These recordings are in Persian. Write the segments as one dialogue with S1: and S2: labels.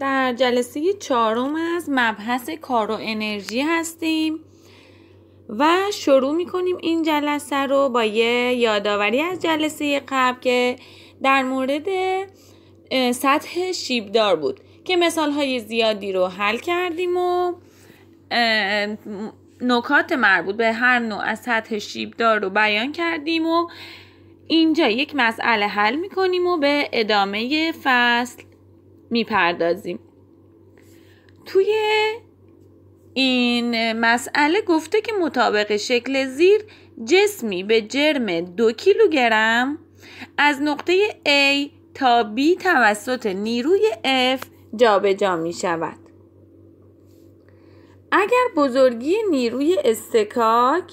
S1: در جلسه چهارم از مبحث کار و انرژی هستیم و شروع می این جلسه رو با یه یادآوری از جلسه قبل که در مورد سطح شیبدار بود که مثال های زیادی رو حل کردیم و نکات مربوط به هر نوع از سطح شیبدار رو بیان کردیم و اینجا یک مسئله حل می و به ادامه فصل میپردازیم توی این مسئله گفته که مطابق شکل زیر جسمی به جرم دو کیلوگرم از نقطه A تا B توسط نیروی F جابجا جا می شود. اگر بزرگی نیروی استکاک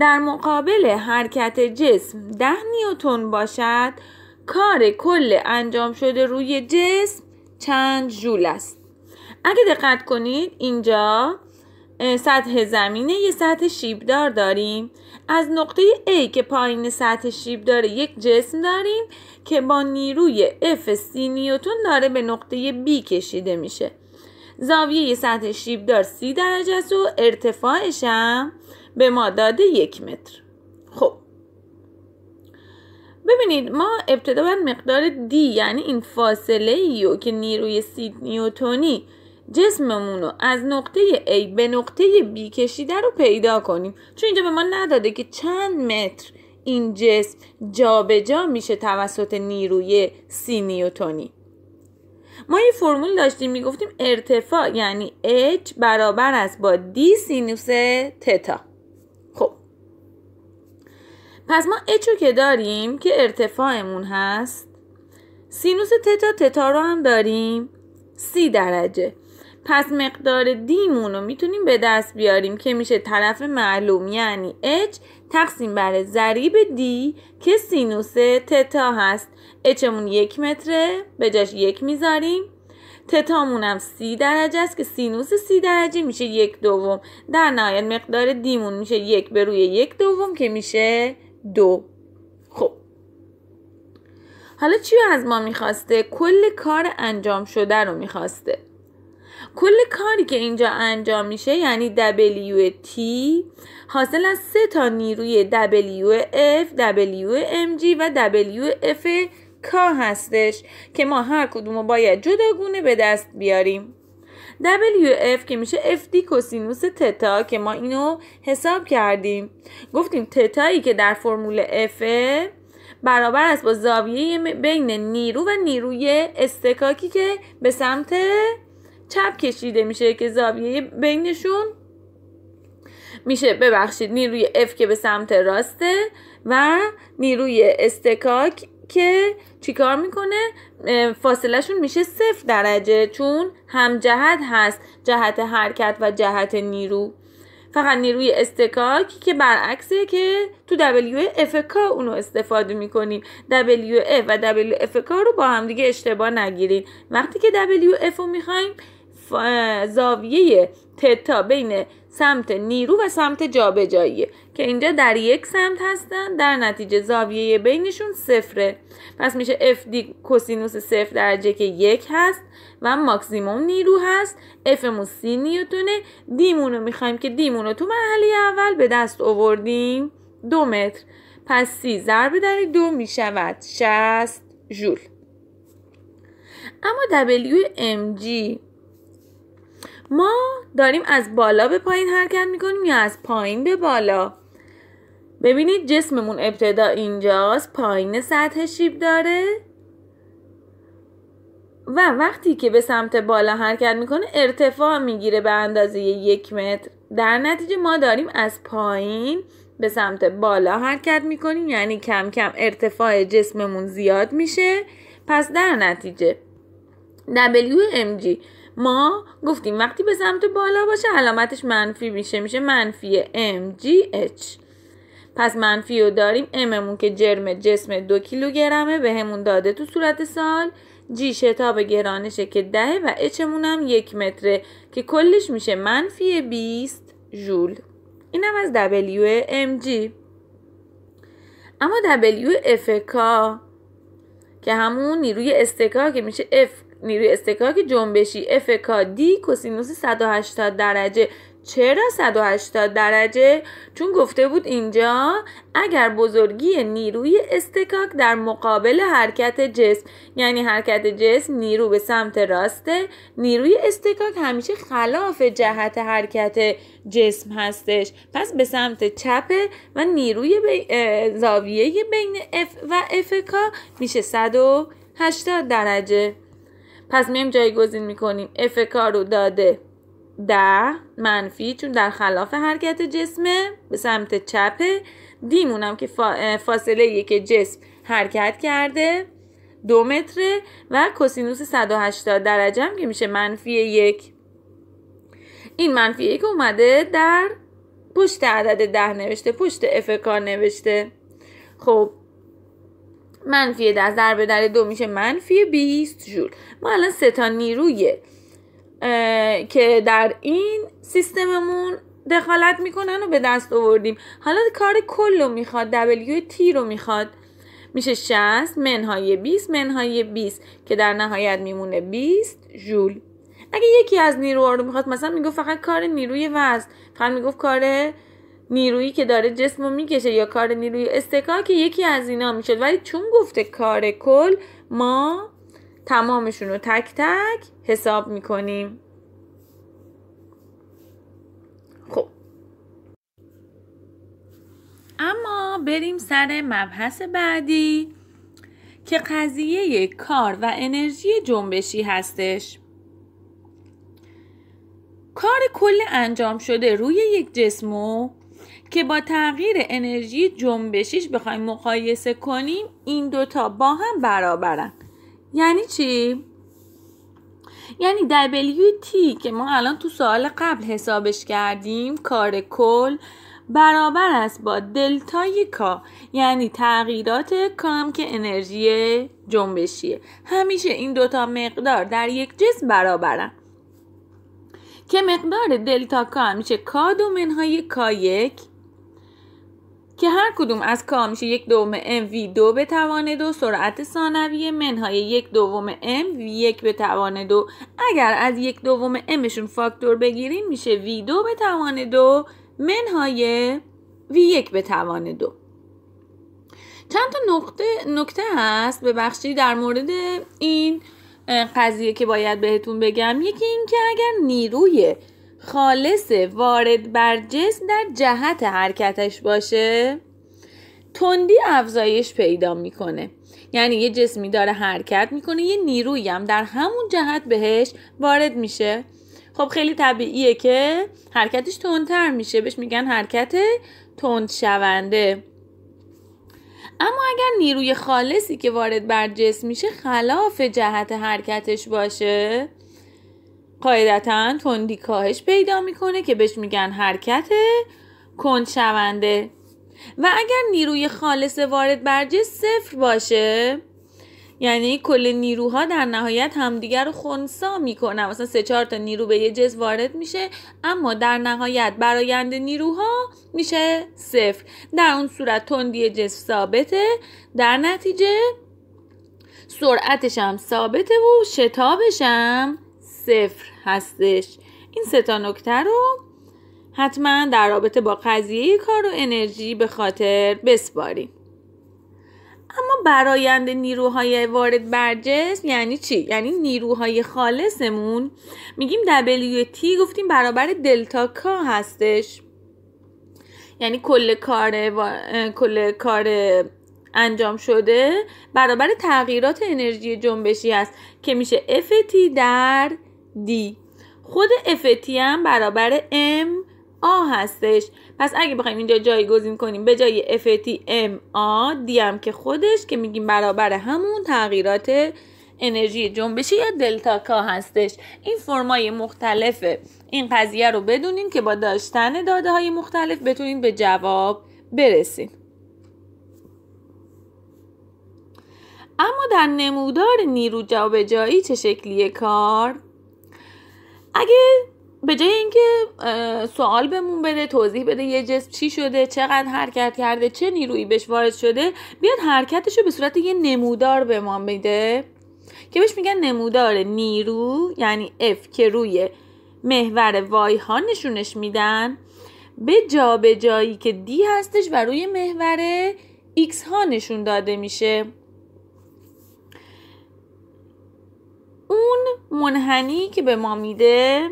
S1: در مقابل حرکت جسم ده نیوتن باشد کار کل انجام شده روی جسم چند جول است اگه دقت کنید اینجا سطح زمینه یه سطح شیبدار داریم از نقطه A که پایین سطح شیبدار یک جسم داریم که با نیروی F سی داره به نقطه B کشیده میشه زاویه سطح شیبدار 30 درجه است و ارتفاعش هم به ما داده یک متر خب ببینید ما ابتدا باید مقدار دی یعنی این فاصله ایو که نیروی سی نیوتونی جسممون رو از نقطه A به نقطه B کشیده رو پیدا کنیم چون اینجا به ما نداده که چند متر این جسم جابجا جا میشه توسط نیروی سی نیوتونی ما یه فرمول داشتیم میگفتیم ارتفاع یعنی H برابر است با دی سینوس تتا پس ما اچ که داریم که ارتفاعمون هست سینوس تتا تتا رو هم داریم سی درجه پس مقدار دیمون رو میتونیم به دست بیاریم که میشه طرف معلوم یعنی اچ تقسیم بر ضریب دی که سینوس تتا هست اچمون یک متره به جاش یک میذاریم تتامون هم سی درجه است که سینوس سی درجه میشه یک دوم در نهایت مقدار دیمون میشه یک به روی یک دوم که میشه دو خب حالا چی از ما میخواسته؟ کل کار انجام شده رو میخواسته کل کاری که اینجا انجام میشه یعنی WT حاصل از سه تا نیروی WF, WMG و WFK هستش که ما هر کدوم رو باید جداگونه به دست بیاریم F که میشه FD کوسینوس تتا که ما اینو حساب کردیم گفتیم تتایی که در فرمول F برابر است با زاویه بین نیرو و نیروی استکاکی که به سمت چپ کشیده میشه که زاویه بینشون میشه ببخشید نیروی F که به سمت راسته و نیروی استکاک که چیکار میکنه فاصلهشون میشه صفر درجه چون هم جهت هست جهت حرکت و جهت نیرو فقط نیروی استکاکی که برعکسه که تو WFK اونو استفاده میکنیم WF و WFK رو با هم دیگه اشتباه نگیرید وقتی که WF رو میخوایم زاویه تتا بین سمت نیرو و سمت جابجایی که اینجا در یک سمت هستن در نتیجه زاویه بینشون صفره پس میشه FD کوسینوس صفر درجه که یک هست و ماکسیموم نیرو هست افمون سی نیوتونه دیمون رو میخوایم که دیمون رو تو مرحله اول به دست آوردیم دو متر پس سی ضرب در دو میشود شست جول اما WMG ما داریم از بالا به پایین حرکت میکنیم یا از پایین به بالا ببینید جسممون ابتدا اینجاست پایین سطح شیب داره و وقتی که به سمت بالا حرکت میکنه ارتفاع میگیره به اندازه یک متر در نتیجه ما داریم از پایین به سمت بالا حرکت میکنیم یعنی کم کم ارتفاع جسممون زیاد میشه پس در نتیجه WMG ما گفتیم وقتی به سمت بالا باشه علامتش منفی میشه میشه منفی اچ پس منفی رو داریم اممون که جرم جسم دو کیلوگرمه به همون داده تو صورت سال جی شتاب گرانشه که دهه و اچمون هم یک متره که کلش میشه منفی 20 جول اینم از جی اما WFK که همون نیروی استکا که میشه F نیروی استکاک جنبشی دی کسینوس 180 درجه چرا 180 درجه؟ چون گفته بود اینجا اگر بزرگی نیروی استکاک در مقابل حرکت جسم یعنی حرکت جسم نیرو به سمت راسته نیروی استکاک همیشه خلاف جهت حرکت جسم هستش پس به سمت چپه و نیروی زاویه بین F و FK میشه 180 درجه پس میم جایگزین میکنیم اف رو داده ده منفی چون در خلاف حرکت جسمه به سمت چپه دیمونم که فاصله یک که جسم حرکت کرده دو متره و کسینوس 180 درجه هم که میشه منفی یک این منفی یک اومده در پشت عدد ده نوشته پشت افکار نوشته خب منفی 10 ضرب در, در دو میشه منفی 20 جول ما الان سه تا نیرویه که در این سیستممون دخالت میکنن و به دست آوردیم حالا کار کل رو میخواد دبلیو تی رو میخواد میشه 60 منهای 20 منهای 20 که در نهایت میمونه 20 جول اگه یکی از نیروها رو میخواد مثلا میگفت فقط کار نیروی وزن فقط میگفت کار نیرویی که داره جسم رو میکشه یا کار نیروی که یکی از اینا میشد ولی چون گفته کار کل ما تمامشون رو تک تک حساب میکنیم خب اما بریم سر مبحث بعدی که قضیه کار و انرژی جنبشی هستش کار کل انجام شده روی یک جسم و که با تغییر انرژی جنبشیش بخوایم مقایسه کنیم این دوتا با هم برابرن یعنی چی؟ یعنی تی که ما الان تو سوال قبل حسابش کردیم کار کل برابر است با دلتای کا یعنی تغییرات کام که انرژی جنبشیه همیشه این دوتا مقدار در یک جسم برابرن که مقدار دلتا کا همیشه کا دومنهای کا یک که هر کدوم از کامش یک دوم ام وی دو به توان دو سرعت ثانویه منهای یک دوم ام وی یک به توان دو اگر از یک دوم امشون فاکتور بگیریم میشه وی دو به توان دو منهای وی یک به توان دو چند تا نقطه نکته هست ببخشید در مورد این قضیه که باید بهتون بگم یکی اینکه اگر نیروی خالص وارد بر جسم در جهت حرکتش باشه تندی افزایش پیدا میکنه یعنی یه جسمی داره حرکت میکنه یه نیرویی هم در همون جهت بهش وارد میشه خب خیلی طبیعیه که حرکتش تندتر میشه بهش میگن حرکت تند شونده اما اگر نیروی خالصی که وارد بر جسم میشه خلاف جهت حرکتش باشه قاعدتا تندی کاهش پیدا میکنه که بهش میگن حرکت کند شونده و اگر نیروی خالص وارد برجه صفر باشه یعنی کل نیروها در نهایت همدیگر رو خونسا میکنن مثلا سه چهار تا نیرو به یه جز وارد میشه اما در نهایت برایند نیروها میشه صفر در اون صورت تندی جز ثابته در نتیجه سرعتش هم ثابته و شتابش هم صفر هستش این تا نکته رو حتما در رابطه با قضیه کار و انرژی به خاطر بسپاریم اما برایند نیروهای وارد بر یعنی چی یعنی نیروهای خالصمون میگیم WT گفتیم برابر دلتا کا هستش یعنی کل کار کل کار انجام شده برابر تغییرات انرژی جنبشی است که میشه FT در دی خود افتی هم برابر ام آ هستش پس اگه بخوایم اینجا جایگزین کنیم به جای افتی ام آ که خودش که میگیم برابر همون تغییرات انرژی جنبشی یا دلتا کا هستش این فرمای مختلف این قضیه رو بدونین که با داشتن داده های مختلف بتونین به جواب برسین اما در نمودار نیرو جابجایی چه شکلی کار اگه به جای اینکه سوال بهمون بده توضیح بده یه جسم چی شده چقدر حرکت کرده چه نیرویی بهش وارد شده بیاد حرکتش رو به صورت یه نمودار به ما میده که بهش میگن نمودار نیرو یعنی F که روی محور وای ها نشونش میدن به جا به جایی که دی هستش و روی محور X ها نشون داده میشه اون منحنی که به ما میده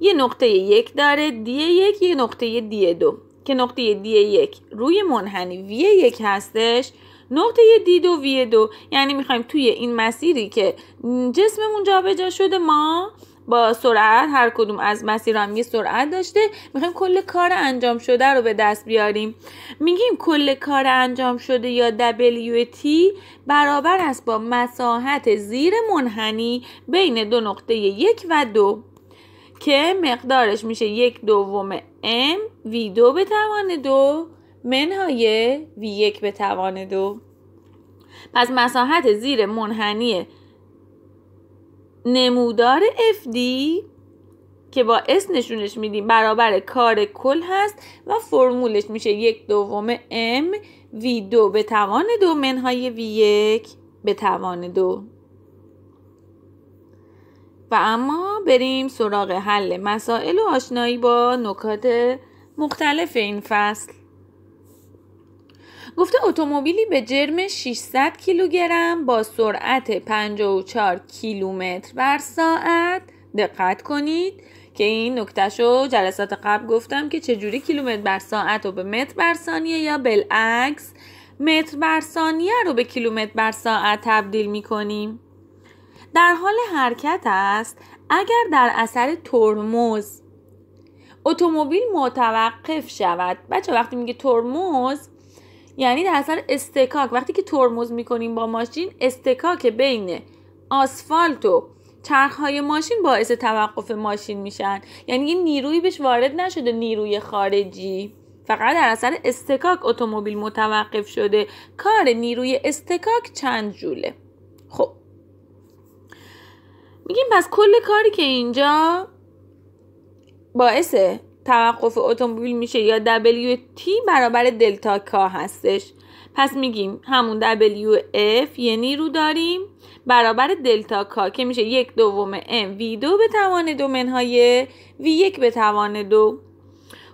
S1: یه نقطه یک داره دی یک یه نقطه دی دو که نقطه دی یک روی منحنی وی یک هستش نقطه دی دو وی دو یعنی میخوایم توی این مسیری که جسممون جابجا شده ما با سرعت هر کدوم از مسیرام یه سرعت داشته میخوایم کل کار انجام شده رو به دست بیاریم میگیم کل کار انجام شده یا WT برابر است با مساحت زیر منحنی بین دو نقطه یک و دو که مقدارش میشه یک دوم m v دو به توان دو منهای v 1 به توان دو پس مساحت زیر منحنی نمودار FD که با S نشونش میدیم برابر کار کل هست و فرمولش میشه یک دوم M V2 به توان دو منهای V1 به توان دو و اما بریم سراغ حل مسائل و آشنایی با نکات مختلف این فصل گفته اتومبیلی به جرم 600 کیلوگرم با سرعت 54 کیلومتر بر ساعت دقت کنید که این نکتش رو جلسات قبل گفتم که چجوری کیلومتر بر ساعت رو به متر بر ثانیه یا بالعکس متر بر ثانیه رو به کیلومتر بر ساعت تبدیل می کنیم در حال حرکت است اگر در اثر ترمز اتومبیل متوقف شود بچه وقتی میگه ترمز یعنی در اصل استکاک وقتی که ترمز میکنیم با ماشین استکاک بین آسفالت و چرخهای ماشین باعث توقف ماشین میشن یعنی یه نیروی بهش وارد نشده نیروی خارجی فقط در اصل استکاک اتومبیل متوقف شده کار نیروی استکاک چند جوله خب میگیم پس کل کاری که اینجا باعث توقف اتومبیل میشه یا WT برابر دلتا کا هستش پس میگیم همون WF یعنی نیرو داریم برابر دلتا کا که میشه یک دوم M V2 به توان دو منهای V1 به توان دو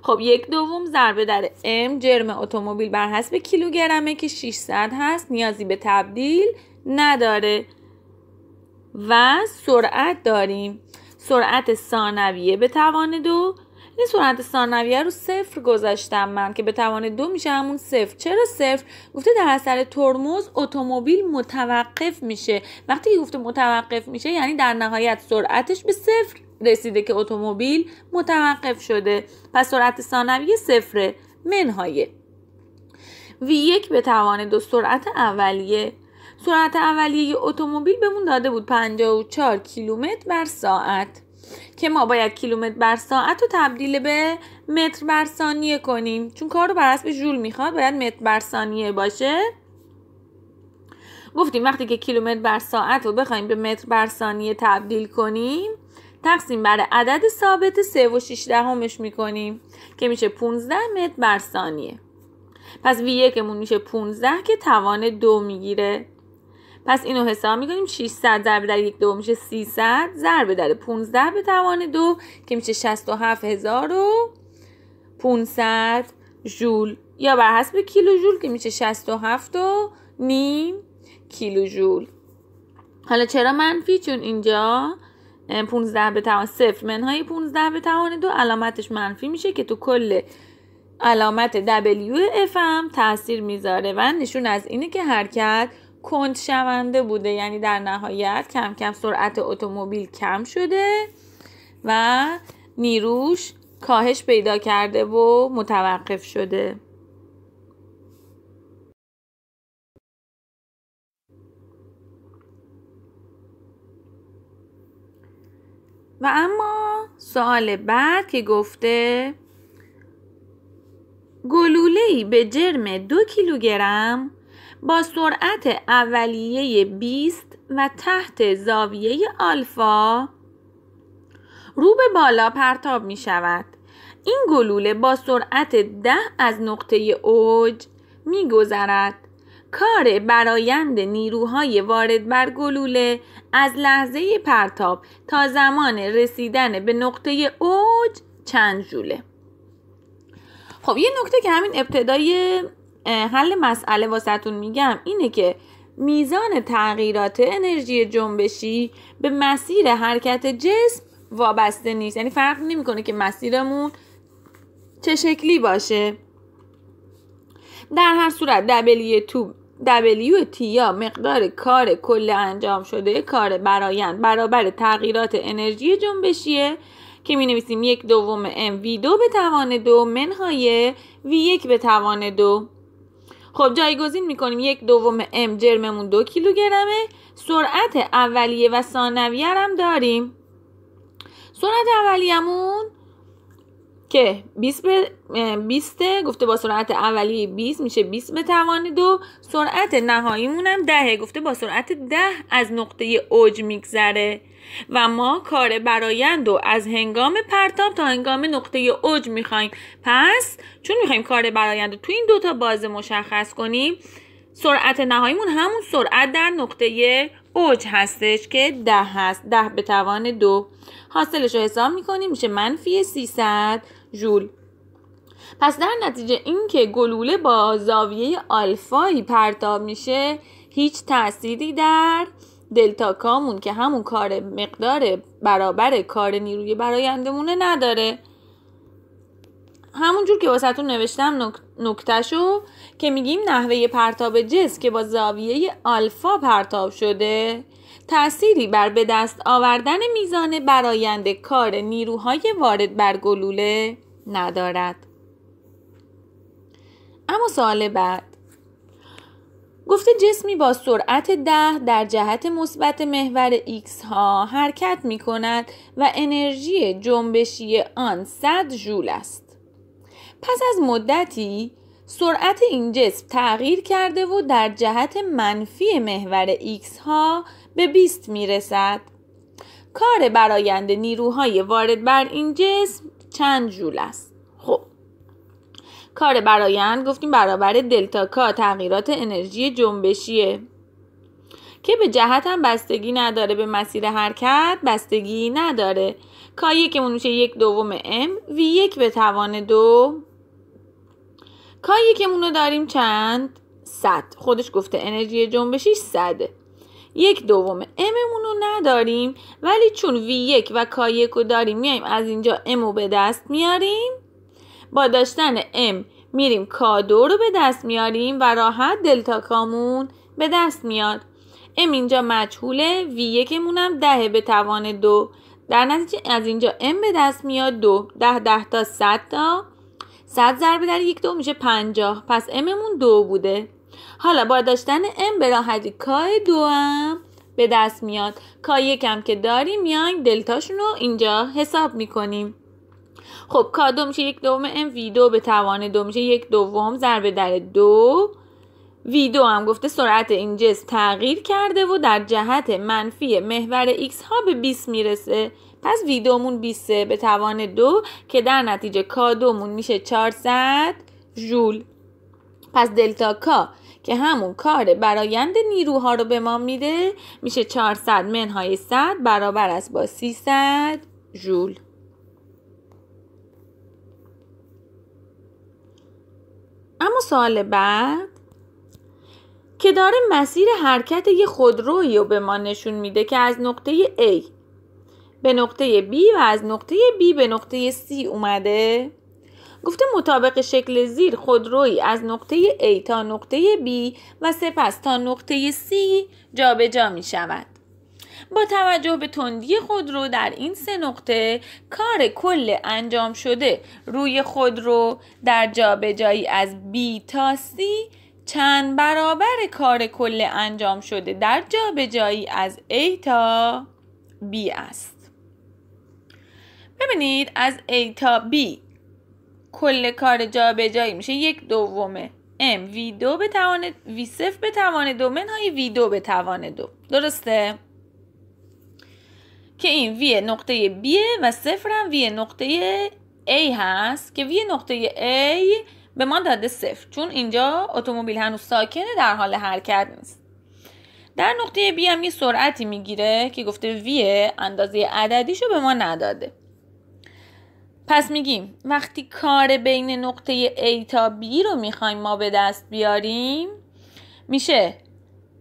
S1: خب یک دوم ضربه در M جرم اتومبیل بر حسب کیلوگرمه که 600 هست نیازی به تبدیل نداره و سرعت داریم سرعت ثانویه به توان دو این سرعت ثانویه رو صفر گذاشتم من که به توان دو میشه همون صفر چرا صفر گفته در اثر ترمز اتومبیل متوقف میشه وقتی گفته متوقف میشه یعنی در نهایت سرعتش به صفر رسیده که اتومبیل متوقف شده پس سرعت ثانویه صفره منهای وی یک به توان دو سرعت اولیه سرعت اولیه اتومبیل بهمون داده بود 54 کیلومتر بر ساعت که ما باید کیلومتر بر ساعت رو تبدیل به متر بر ثانیه کنیم چون کار رو بر حسب ژول میخواد باید متر بر ثانیه باشه گفتیم وقتی که کیلومتر بر ساعت رو بخوایم به متر بر ثانیه تبدیل کنیم تقسیم بر عدد ثابت 3 و 6 دهمش میکنیم که میشه 15 متر بر ثانیه پس V1 میشه 15 که توان دو میگیره پس اینو حساب میکنیم 600 ضرب در یک دو میشه 300 ضرب در 15 به توان دو که میشه 67500 جول یا بر حسب کیلو جول که میشه 67 و نیم کیلو جول. حالا چرا منفی چون اینجا 15 به توان صفر منهای 15 به توان دو علامتش منفی میشه که تو کل علامت دبلیو تاثیر میذاره و نشون از اینه که حرکت کند شونده بوده یعنی در نهایت کم کم سرعت اتومبیل کم شده و نیروش کاهش پیدا کرده و متوقف شده و اما سوال بعد که گفته گلوله‌ای به جرم دو کیلوگرم با سرعت اولیه 20 و تحت زاویه آلفا رو به بالا پرتاب می شود. این گلوله با سرعت 10 از نقطه اوج می گذرد. کار برایند نیروهای وارد بر گلوله از لحظه پرتاب تا زمان رسیدن به نقطه اوج چند جوله خب یه نکته که همین ابتدای حل مسئله واسهتون میگم اینه که میزان تغییرات انرژی جنبشی به مسیر حرکت جسم وابسته نیست یعنی فرق نمیکنه که مسیرمون چه شکلی باشه در هر صورت دبلیو تی یا مقدار کار کل انجام شده کار برایند برابر تغییرات انرژی جنبشیه که می نویسیم یک دوم ام وی دو به توان دو منهای وی یک به توان دو خب جایگزین میکنیم یک دوم ام جرممون دو کیلوگرمه سرعت اولیه و ثانویه هم داریم سرعت اولیه‌مون که 20 به 20 گفته با سرعت اولیه 20 میشه 20 به توان دو سرعت نهاییمون هم 10 گفته با سرعت 10 از نقطه اوج میگذره و ما کار برایند و از هنگام پرتاب تا هنگام نقطه اوج میخوایم پس چون میخوایم کار برایند رو تو این دوتا بازه مشخص کنیم سرعت نهاییمون همون سرعت در نقطه اوج هستش که ده هست ده به توان دو حاصلش رو حساب میکنیم میشه منفی 300 جول پس در نتیجه اینکه گلوله با زاویه آلفایی پرتاب میشه هیچ تأثیری در دلتا کامون که همون کار مقدار برابر کار نیروی برایندمونه نداره همونجور که واسهتون نوشتم نقطهشو نکتشو که میگیم نحوه پرتاب جس که با زاویه آلفا پرتاب شده تأثیری بر به دست آوردن میزان برایند کار نیروهای وارد بر گلوله ندارد اما سال بعد گفته جسمی با سرعت ده در جهت مثبت محور X ها حرکت می کند و انرژی جنبشی آن 100 ژول است. پس از مدتی سرعت این جسم تغییر کرده و در جهت منفی محور X ها به 20 می رسد. کار برایند نیروهای وارد بر این جسم چند ژول است؟ کار برایند گفتیم برابر دلتا کا تغییرات انرژی جنبشیه که به جهت هم بستگی نداره به مسیر حرکت بستگی نداره کا میشه یک دوم ام وی یک به توان دو کا یکمون رو داریم چند صد خودش گفته انرژی جنبشیش صده یک دوم اممون رو نداریم ولی چون وی یک و کا یک داریم میایم از اینجا امو به دست میاریم با داشتن ام میریم کادو رو به دست میاریم و راحت دلتا کامون به دست میاد ام اینجا مجهوله وی یکمون هم دهه به توان دو در نتیجه از اینجا ام به دست میاد دو ده ده تا صد تا صد ضربه در یک دو میشه پنجاه پس اممون دو بوده حالا با داشتن ام به راحتی کای دو هم به دست میاد کای یکم که داریم میایم دلتاشون رو اینجا حساب میکنیم خب کا میشه یک دوم ام ویدو به توان دو میشه یک دوم ضرب در دو ویدو هم گفته سرعت این جسم تغییر کرده و در جهت منفی محور x ها به 20 میرسه پس ویدومون 20 به توان دو که در نتیجه کادومون میشه 400 ژول پس دلتا کا که همون کار برایند نیروها رو به ما میده میشه 400 منهای 100 برابر است با 300 ژول اما سال بعد که داره مسیر حرکت یه خودرویی رو به ما نشون میده که از نقطه A به نقطه B و از نقطه B به نقطه C اومده گفته مطابق شکل زیر خودرویی از نقطه A تا نقطه B و سپس تا نقطه C جابجا جا می شود. با توجه به تندی رو در این سه نقطه کار کل انجام شده روی خود رو در جابجایی از B تا سی چند برابر کار کل انجام شده در جابجایی از A تا B است ببینید از A تا B کل کار جابجایی میشه یک دومه M V2 به توان V0 به توان دو منهای V2 به توان دو درسته که این وی نقطه B و صفر هم وی نقطه A هست که وی نقطه A به ما داده صفر چون اینجا اتومبیل هنوز ساکنه در حال حرکت نیست در نقطه B هم یه سرعتی میگیره که گفته وی اندازه رو به ما نداده پس میگیم وقتی کار بین نقطه A تا B رو میخوایم ما به دست بیاریم میشه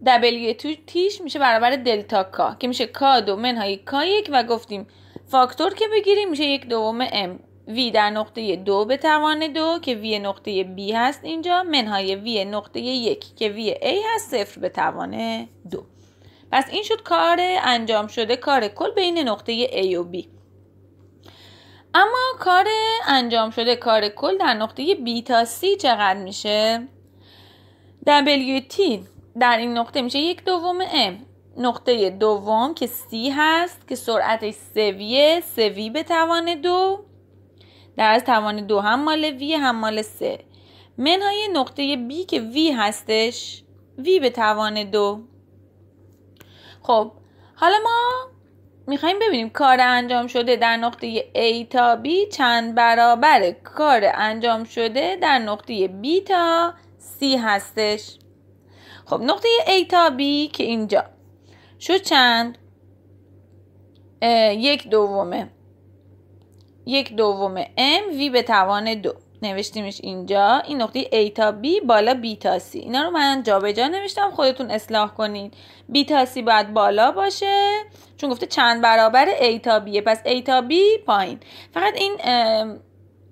S1: دبلیو تو تیش میشه برابر دلتا کا که میشه کا دو منهای کا یک و گفتیم فاکتور که بگیریم میشه یک دوم ام وی در نقطه دو به توان دو که وی نقطه بی هست اینجا منهای وی نقطه یک که وی ای هست صفر به توان دو پس این شد کار انجام شده کار کل بین نقطه A و B اما کار انجام شده کار کل در نقطه B تا C چقدر میشه؟ WT در این نقطه میشه یک دوم ام نقطه دوم که سی هست که سرعتش سویه سوی به توان دو در از توان دو هم مال وی هم مال سه منهای نقطه بی که وی هستش وی به توان دو خب حالا ما میخوایم ببینیم کار انجام شده در نقطه A تا B چند برابر کار انجام شده در نقطه B تا C هستش خب نقطه A تا B که اینجا شو چند یک دومه یک دومه M V به توان دو نوشتیمش اینجا این نقطه A تا B بالا B تا C اینا رو من جابجا جا نوشتم خودتون اصلاح کنید B تا C باید بالا باشه چون گفته چند برابر A تا B پس A تا B پایین فقط این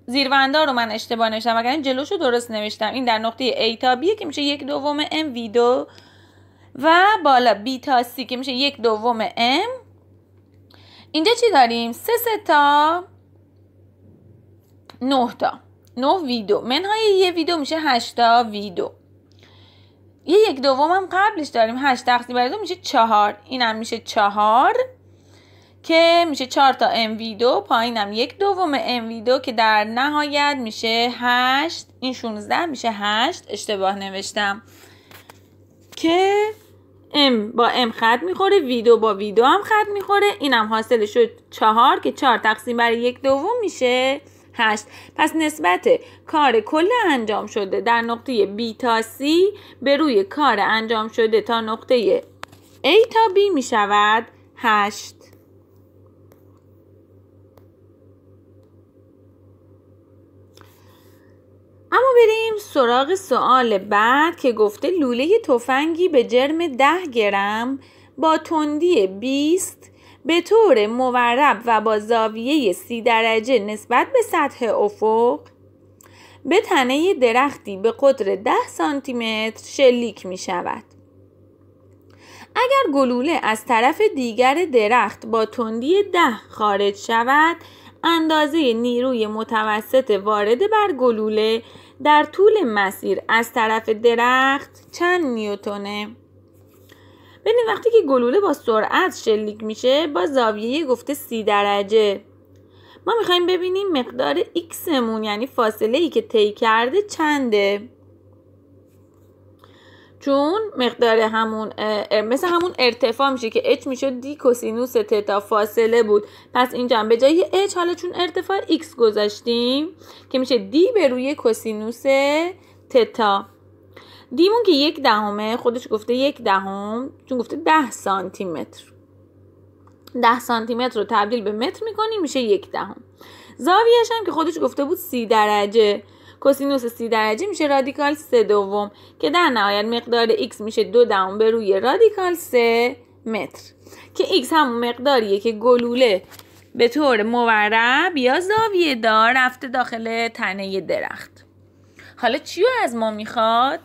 S1: زیروندار رو من اشتباه نوشتم این جلوش رو درست نوشتم این در نقطه A تا بیه که میشه یک دوم M V دو و بالا بی تا سی که میشه یک دوم M اینجا چی داریم؟ سه سه تا نه تا نه ویدو منهای یه ویدو میشه هشتا ویدو یه یک دوم هم قبلش داریم هشت تقسیم بر دو میشه چهار اینم میشه چهار که میشه 4 تا ام وی 2 پایینم یک دوم ام وی 2 که در نهایت میشه 8 این 16 میشه 8 اشتباه نوشتم که ام با ام خط میخوره ویدو با ویدو هم خط میخوره اینم حاصل شد 4 که 4 تقسیم بر یک دوم میشه 8 پس نسبت کار کل انجام شده در نقطه B تا C به روی کار انجام شده تا نقطه A تا B می شود 8 بریم سراغ سوال بعد که گفته لوله تفنگی به جرم 10 گرم با تندی 20 به طور مورب و با زاویه 30 درجه نسبت به سطح افق به تنه درختی به قدر 10 سانتی متر شلیک می شود. اگر گلوله از طرف دیگر درخت با تندی 10 خارج شود، اندازه نیروی متوسط وارد بر گلوله در طول مسیر از طرف درخت چند نیوتونه ببین وقتی که گلوله با سرعت شلیک میشه با زاویه گفته سی درجه ما میخوایم ببینیم مقدار ایکسمون یعنی فاصله ای که طی کرده چنده چون مقدار همون مثل همون ارتفاع میشه که اچ میشه دی کوسینوس تتا فاصله بود پس اینجا هم به جای اچ حالا چون ارتفاع x گذاشتیم که میشه دی به روی کوسینوس تتا دیمون که یک دهمه خودش گفته یک دهم چون گفته ده سانتی متر ده سانتی متر رو تبدیل به متر میکنیم میشه یک دهم زاویهش هم که خودش گفته بود سی درجه کسینوس 30 درجه میشه رادیکال سه دوم که در نهایت مقدار x میشه دو دوم به روی رادیکال سه متر که x همون مقداریه که گلوله به طور مورب یا زاویه دار رفته داخل تنه درخت حالا چیو از ما میخواد؟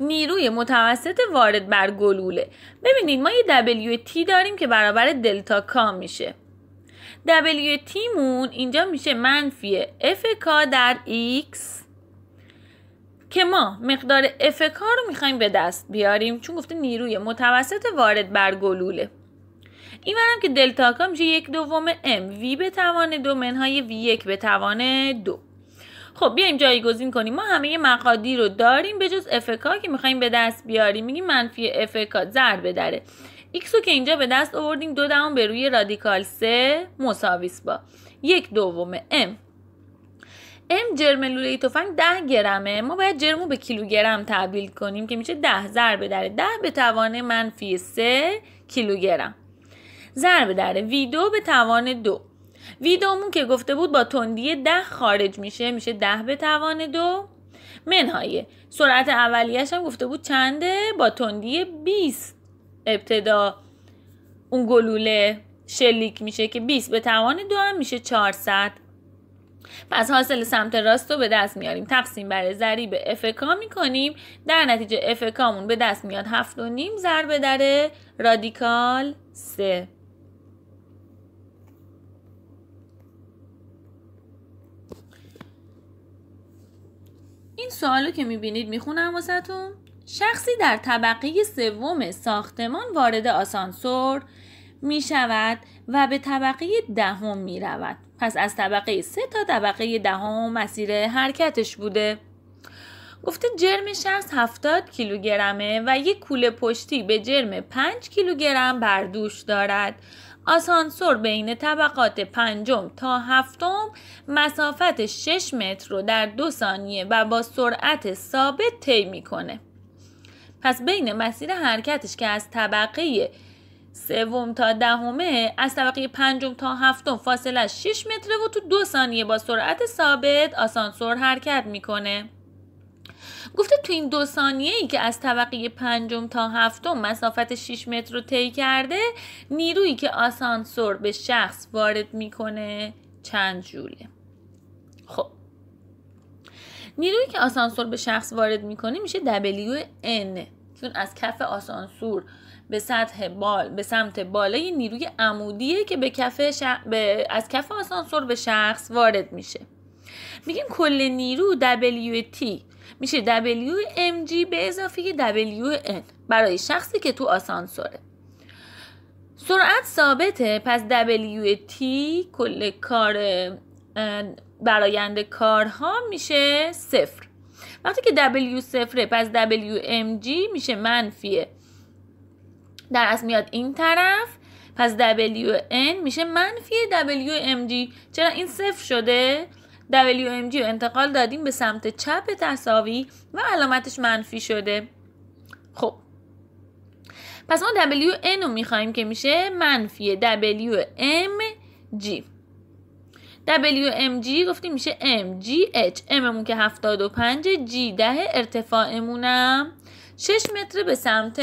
S1: نیروی متوسط وارد بر گلوله ببینید ما یه تی داریم که برابر دلتا کام میشه W تیمون اینجا میشه منفی FK در X که ما مقدار FK رو میخوایم به دست بیاریم چون گفته نیروی متوسط وارد بر گلوله این برم که دلتا کا میشه یک دوم ام V به توان دو منهای V یک به توان دو خب بیایم جایگزین کنیم ما همه مقادیر رو داریم به جز FK که میخوایم به دست بیاریم میگیم منفی FK ضرب داره. ایکس رو که اینجا به دست آوردیم دو دهم به روی رادیکال سه مساویس با یک دوم ام ام جرم لوله تفنگ ده گرمه ما باید جرمو رو به کیلوگرم تبدیل کنیم که میشه ده ضرب در ده به توان منفی سه کیلوگرم ضرب در وی دو به توان دو وی دومون که گفته بود با تندی ده خارج میشه میشه ده به توان دو منهایه سرعت اولیش هم گفته بود چنده با تندی 20 ابتدا اون گلوله شلیک میشه که 20 به توان دو هم میشه 400 پس حاصل سمت راست رو به دست میاریم تقسیم بر ضریب افکا میکنیم در نتیجه افکامون به دست میاد 7 و نیم ضرب در رادیکال 3 این سوالو که میبینید میخونم واسهتون شخصی در طبقه سوم ساختمان وارد آسانسور می شود و به طبقه دهم می رود. پس از طبقه سه تا طبقه دهم مسیر حرکتش بوده. گفته جرم شخص 70 کیلوگرمه و یک کوله پشتی به جرم 5 کیلوگرم بر دوش دارد. آسانسور بین طبقات پنجم تا هفتم مسافت 6 متر رو در دو ثانیه و با سرعت ثابت طی میکنه. پس بین مسیر حرکتش که از طبقه سوم تا دهمه از طبقه پنجم تا هفتم فاصله 6 متره و تو دو ثانیه با سرعت ثابت آسانسور حرکت میکنه گفته تو این دو ثانیه ای که از طبقه پنجم تا هفتم مسافت 6 متر رو طی کرده نیرویی که آسانسور به شخص وارد میکنه چند جوله خب نیرویی که آسانسور به شخص وارد میکنه میشه W N چون از کف آسانسور به سطح بال به سمت بالای نیروی عمودیه که به کف به... از کف آسانسور به شخص وارد میشه میگیم کل نیرو WT میشه WMG به اضافه WN برای شخصی که تو آسانسوره سرعت ثابته پس WT کل کار براینده کارها میشه صفر وقتی که W صفره پس WMG میشه منفیه در اصل میاد این طرف پس WN میشه منفی WMG چرا این صفر شده؟ WMG رو انتقال دادیم به سمت چپ تصاوی و علامتش منفی شده خب پس ما WN رو میخواییم که میشه منفی WMG WMG گفتیم میشه MGH امون که 75 G ده ارتفاعمونم 6 متر به سمت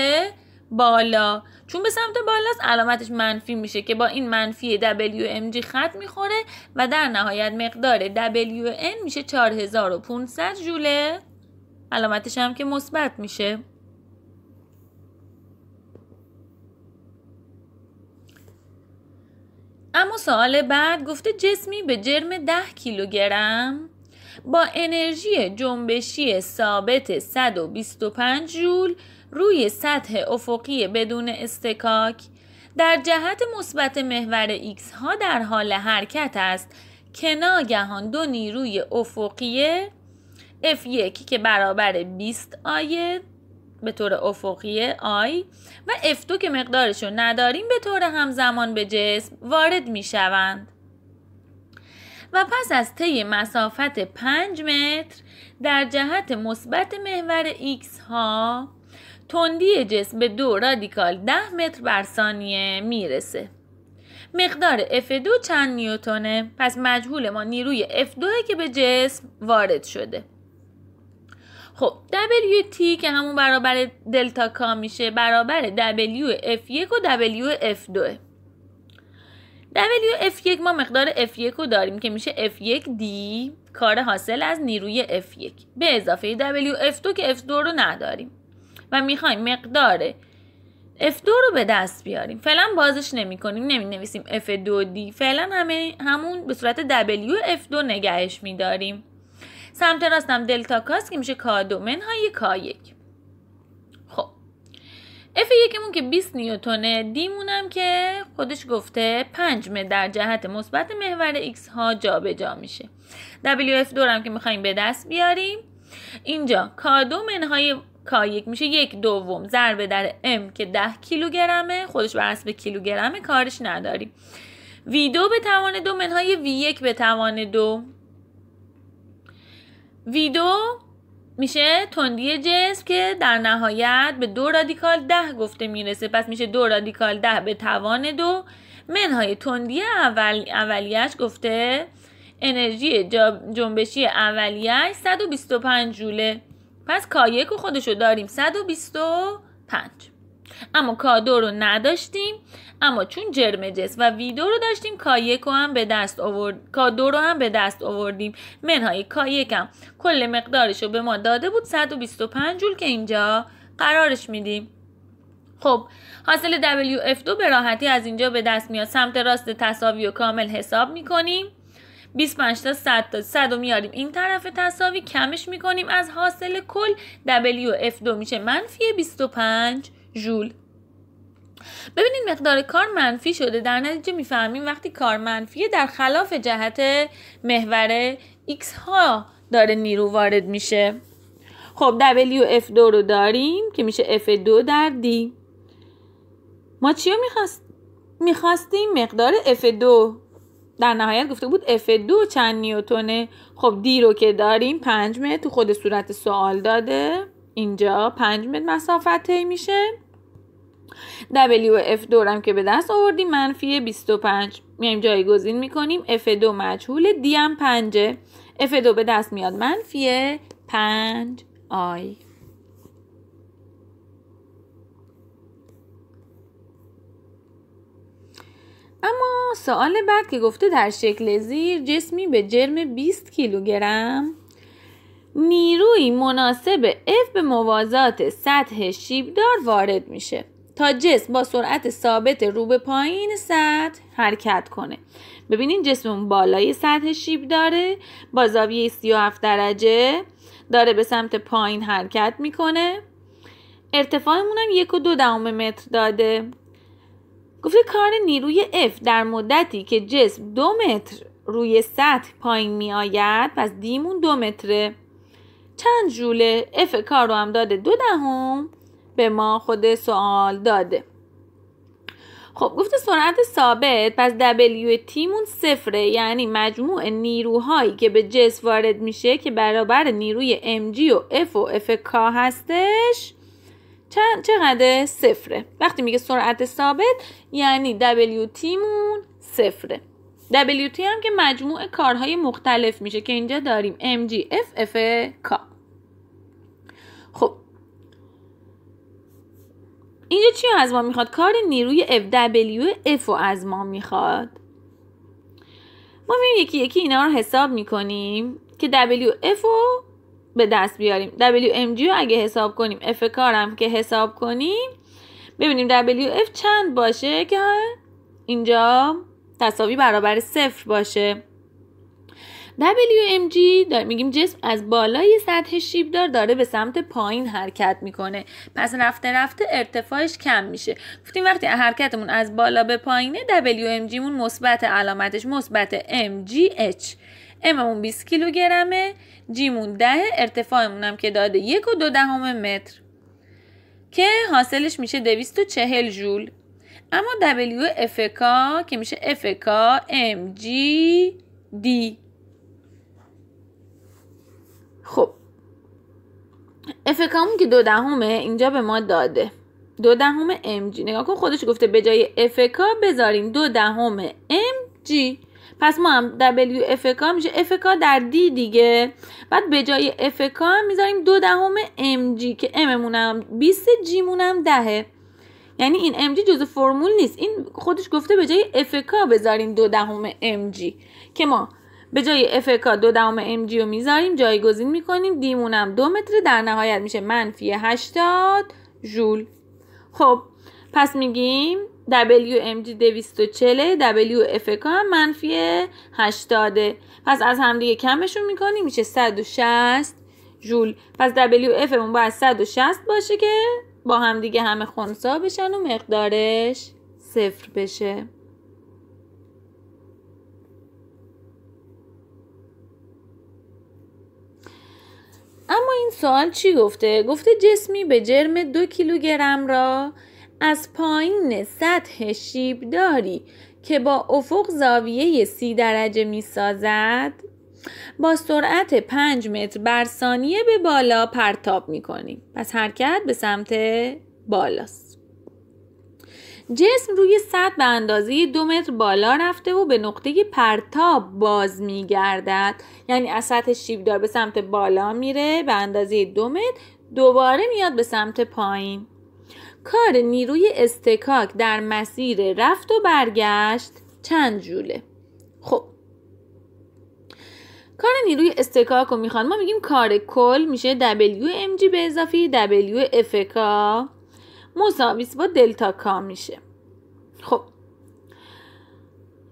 S1: بالا چون به سمت بالاست علامتش منفی میشه که با این منفی WMG خط میخوره و در نهایت مقدار WN میشه 4500 جوله علامتش هم که مثبت میشه اما سوال بعد گفته جسمی به جرم 10 کیلوگرم با انرژی جنبشی ثابت 125 جول روی سطح افقی بدون استکاک در جهت مثبت محور X ها در حال حرکت است که ناگهان دو نیروی افقی F1 که برابر 20 آید به طور افقیه آی و F2 که مقدارش رو نداریم به طور همزمان به جسم وارد می شوند. و پس از طی مسافت 5 متر در جهت مثبت محور X ها تندی جسم به دو رادیکال 10 متر بر ثانیه میرسه مقدار F2 چند نیوتونه پس مجهول ما نیروی F2 که به جسم وارد شده خب WT که همون برابر دلتا کا میشه برابر WF1 و WF2 WF1 ما مقدار F1 رو داریم که میشه F1D کار حاصل از نیروی F1 به اضافه WF2 که F2 رو نداریم و میخوایم مقدار F2 رو به دست بیاریم فعلا بازش نمی کنیم نمی نویسیم F2D فعلا همون به صورت wf F2 نگهش میداریم سمت راستم دلتا کاست که میشه کا دو منهای کا یک خب اف یکمون که 20 نیوتونه دیمونم که خودش گفته 5 م در جهت مثبت محور x ها جابجا جا میشه اف دورم که میخوایم به دست بیاریم اینجا کا دو منهای کا یک میشه یک دوم ضرب در ام که 10 کیلوگرمه خودش بر حسب کیلوگرمه کارش نداریم وی دو به توان دو منهای وی یک به توان دو ویدو میشه تندی جسم که در نهایت به دو رادیکال ده گفته میرسه پس میشه دو رادیکال ده به توان دو منهای تندی اول اولیش گفته انرژی جنبشی اولیش 125 جوله پس کایک و خودشو داریم 125 اما کادو رو نداشتیم اما چون جرم جس و ویدو رو داشتیم کایکو هم به دست آورد کادو رو هم به دست آوردیم منهای کایکم کل مقدارش رو به ما داده بود 125 جول که اینجا قرارش میدیم خب حاصل WF2 به راحتی از اینجا به دست میاد سمت راست تصاوی و کامل حساب میکنیم 25 تا 100 تا 100 رو میاریم این طرف تصاوی کمش میکنیم از حاصل کل WF2 میشه منفی 25 ژول ببینید مقدار کار منفی شده در نتیجه میفهمیم وقتی کار منفیه در خلاف جهت محور X ها داره نیرو وارد میشه خب W F2 رو داریم که میشه F2 در D ما چی میخواستیم مقدار F2 در نهایت گفته بود F2 چند نیوتونه خب D رو که داریم 5 متر تو خود صورت سوال داده اینجا 5 متر مسافت طی میشه WF دورم که به دست آوردیم منفی 25 میایم جایگزین میکنیم F2 مجهول D هم 5 F2 به دست میاد منفی 5 I اما سوال بعد که گفته در شکل زیر جسمی به جرم 20 کیلوگرم نیروی مناسب F به موازات سطح شیبدار وارد میشه تا جسم با سرعت ثابت رو به پایین سطح حرکت کنه ببینین اون بالای سطح شیب داره با زاویه 37 درجه داره به سمت پایین حرکت میکنه ارتفاعمون هم یک و دو دهم متر داده گفته کار نیروی F در مدتی که جسم دو متر روی سطح پایین می آید پس دیمون دو متره چند جوله F کار رو هم داده دو دهم به ما خود سوال داده خب گفته سرعت ثابت پس دبلیو تیمون صفره یعنی مجموع نیروهایی که به جس وارد میشه که برابر نیروی MG و اف و کا هستش چند چقدر صفره وقتی میگه سرعت ثابت یعنی دبلیو تیمون صفره WT هم که مجموع کارهای مختلف میشه که اینجا داریم MG اف اف کا اینجا چی از ما میخواد کار نیروی FWF و از ما میخواد ما میریم یکی یکی اینا رو حساب میکنیم که F رو به دست بیاریم WMG رو اگه حساب کنیم F کارم که حساب کنیم ببینیم WF چند باشه که اینجا تصاوی برابر صفر باشه WMG میگیم جسم از بالای سطح شیبدار داره به سمت پایین حرکت میکنه پس رفته رفته ارتفاعش کم میشه گفتیم وقتی حرکتمون از بالا به پایینه WMG مون مثبت علامتش مثبت MGH M 20 کیلوگرمه جیمون 10 ارتفاعمون هم که داده 1 و دو دهم متر که حاصلش میشه 240 ژول اما WFK که میشه FK MG D خب افکام که دو دهمه اینجا به ما داده دو دهم ام جی نگاه کن خودش گفته به جای افکا بذاریم دو دهم ام جی پس ما هم دبلیو افکا میشه افکا در دی دیگه بعد به جای افکا هم میذاریم دو دهم ام جی که اممون هم 20 جی هم دهه یعنی این ام جی جزو فرمول نیست این خودش گفته به جای افکا بذاریم دو دهم ام جی که ما به جای FK دو دهم MG رو میذاریم جایگزین میکنیم دیمونم دو متر در نهایت میشه منفی 80 ژول خب پس میگیم WMG 240 WFK هم منفی 80 پس از همدیگه کمشون میکنیم میشه 160 جول پس WF اون باید 160 باشه که با همدیگه همه خونسا بشن و مقدارش صفر بشه اما این سوال چی گفته؟ گفته جسمی به جرم دو کیلوگرم را از پایین سطح داری که با افق زاویه سی درجه می سازد با سرعت 5 متر بر ثانیه به بالا پرتاب می پس حرکت به سمت بالاست جسم روی سطح به اندازه دو متر بالا رفته و به نقطه پرتاب باز میگردد یعنی از سطح شیبدار به سمت بالا میره به اندازه دو متر دوباره میاد به سمت پایین کار نیروی استکاک در مسیر رفت و برگشت چند جوله خب کار نیروی استکاک رو میخوان ما میگیم کار کل میشه WMG به اضافه WFK مساویس با دلتا کا میشه خب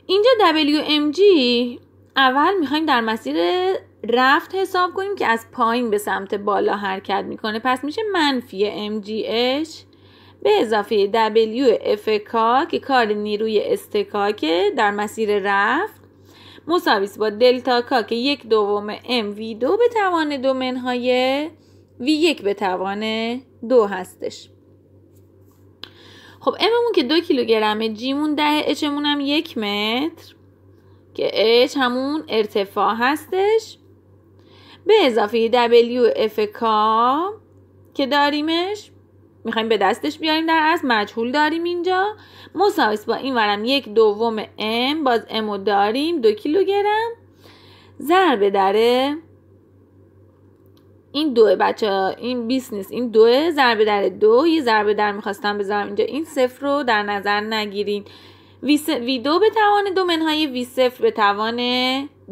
S1: اینجا WMG اول میخوایم در مسیر رفت حساب کنیم که از پایین به سمت بالا حرکت میکنه پس میشه منفی MGH به اضافه WFK که کار نیروی استکاکه در مسیر رفت مساویس با دلتا کا که یک دوم MV2 به توان دومنهای V1 به توان دو هستش خب اممون که دو کیلوگرمه جیمون ده اچمون هم یک متر که اچ همون ارتفاع هستش به اضافه دبلیو اف که داریمش میخوایم به دستش بیاریم در از مجهول داریم اینجا مساویس با این ورم یک دوم ام باز امو داریم دو کیلوگرم ضرب دره این دو بچه ها. این 20 این دوه ضربه در دو یه ضربه در میخواستم بذارم اینجا این صفر رو در نظر نگیرین وی, س... دو به توان دو منهای وی صفر به توان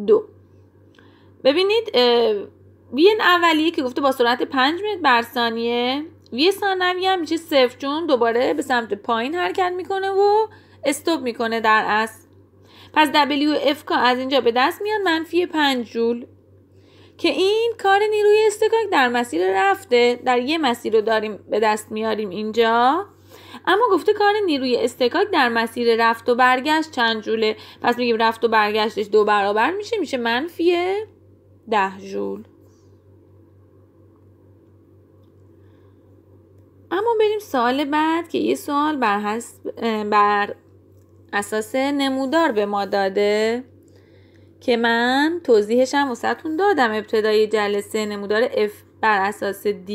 S1: دو ببینید وی اولیه که گفته با سرعت 5 متر بر ثانیه وی ثانوی هم میشه صفر چون دوباره به سمت پایین حرکت میکنه و استوب میکنه در اصل پس کا از اینجا به دست میاد منفی پنج جول که این کار نیروی استکاک در مسیر رفته در یه مسیر رو داریم به دست میاریم اینجا اما گفته کار نیروی استکاک در مسیر رفت و برگشت چند جوله پس میگیم رفت و برگشتش دو برابر میشه میشه منفی ده جول اما بریم سال بعد که یه سوال بر, بر اساس نمودار به ما داده که من توضیحش هم واسهتون دادم ابتدای جلسه نمودار F بر اساس D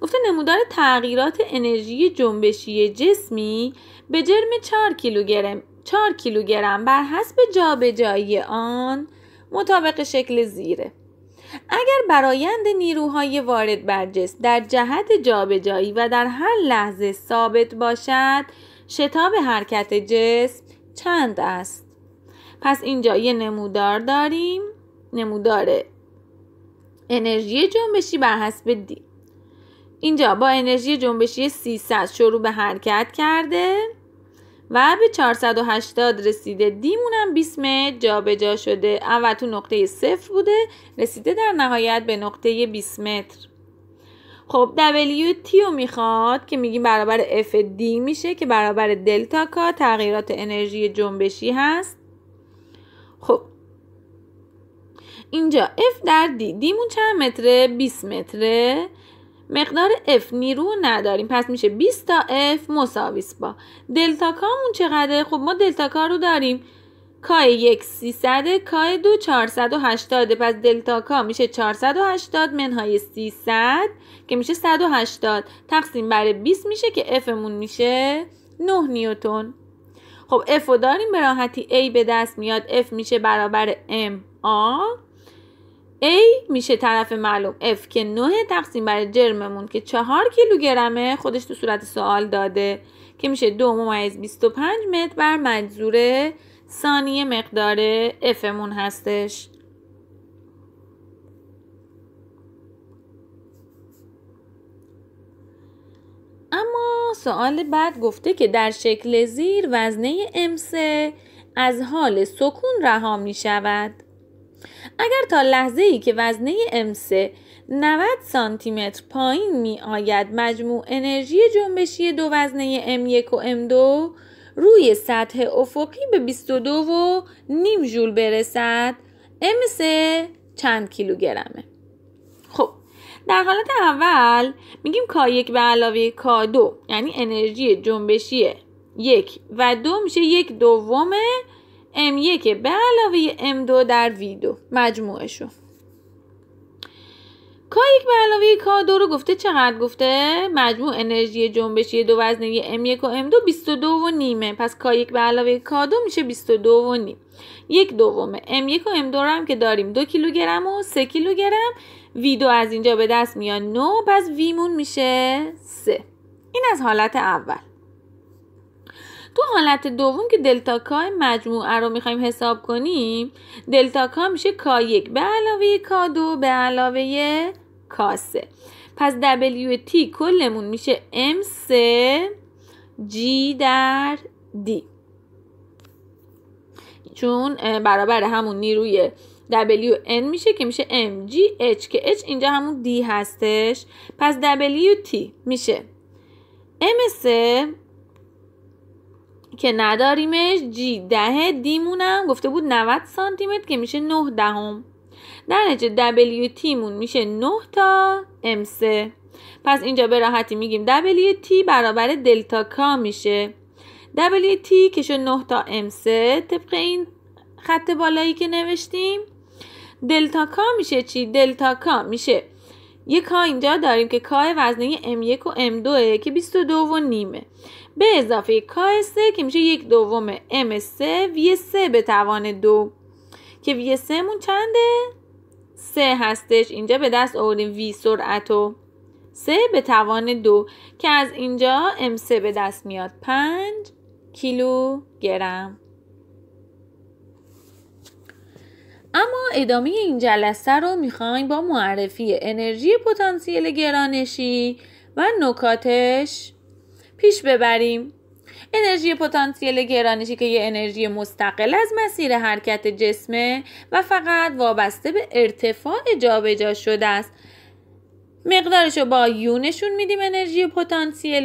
S1: گفته نمودار تغییرات انرژی جنبشی جسمی به جرم 4 کیلوگرم 4 کیلوگرم بر حسب جابجایی آن مطابق شکل زیره اگر برایند نیروهای وارد بر جسم در جهت جابجایی و در هر لحظه ثابت باشد شتاب حرکت جسم چند است پس اینجا یه نمودار داریم نمودار انرژی جنبشی بر حسب دی اینجا با انرژی جنبشی 300 شروع به حرکت کرده و به 480 رسیده دیمونم 20 متر جابجا شده اول تو نقطه صفر بوده رسیده در نهایت به نقطه 20 متر خب WT رو میخواد که میگیم برابر دی میشه که برابر دلتا کا تغییرات انرژی جنبشی هست خب اینجا F در دیمون چند متره؟ 20 متره مقدار F نیرو نداریم پس میشه 20 تا F مساوی با دلتا کامون چقدره؟ خب ما دلتا کا رو داریم K 1 300 K دو 480 پس دلتا کا میشه 480 منهای 300 که میشه 180 تقسیم بر 20 میشه که Fمون میشه 9 نیوتن خب F رو داریم به راحتی A به دست میاد F میشه برابر M آ A میشه طرف معلوم F که 9 تقسیم بر جرممون که 4 کیلوگرمه خودش تو صورت سوال داده که میشه 2 ممیز 25 متر بر مجذور ثانیه مقدار Fمون هستش اما سوال بعد گفته که در شکل زیر وزنه امسه از حال سکون رها می شود اگر تا لحظه ای که وزنه امسه 90 سانتی متر پایین می آید مجموع انرژی جنبشی دو وزنه ام 1 و M2 روی سطح افقی به 22 و نیم جول برسد امسه چند کیلوگرمه خب در حالت اول میگیم کا یک به علاوه کا دو یعنی انرژی جنبشی یک و دو میشه یک دوم ام یک به علاوه ام 2 در وی دو مجموعه کا یک به علاوه کا دو رو گفته چقدر گفته مجموع انرژی جنبشی دو وزنه ام یک و ام 2 22 و نیمه پس کا یک به علاوه کا دو میشه 22 و نیم یک دومه ام یک و ام دو رو هم که داریم دو کیلوگرم و سه کیلوگرم وی دو از اینجا به دست میان نو پس ویمون میشه سه این از حالت اول تو حالت دوم که دلتا کای مجموعه رو میخوایم حساب کنیم دلتا کا میشه کا یک به علاوه کا دو به علاوه کا سه پس تی کلمون میشه ام سه جی در دی. چون برابر همون نیروی WN میشه که میشه MGH که H اینجا همون D هستش پس WT میشه MS که نداریمش G ده مونم گفته بود 90 متر که میشه 9 دهم در نتیجه WT مون میشه 9 تا MC پس اینجا به راحتی میگیم WT برابر دلتا K میشه WT که شد 9 تا M3 طبق این خط بالایی که نوشتیم کا میشه چی کا میشه یه کا اینجا داریم که کا وزنه ام 1 و M2 که 22 و نیمه به اضافه کا 3 که میشه یک دوم M3 V3 به توان دو که V3 مون چنده؟ 3 هستش اینجا به دست آوردیم وی سرعت 3 به توان دو که از اینجا M3 به دست میاد 5 کیلو گرم اما ادامه این جلسه رو میخوایم با معرفی انرژی پتانسیل گرانشی و نکاتش پیش ببریم انرژی پتانسیل گرانشی که یه انرژی مستقل از مسیر حرکت جسمه و فقط وابسته به ارتفاع جابجا شده است مقدارش رو با یو نشون میدیم انرژی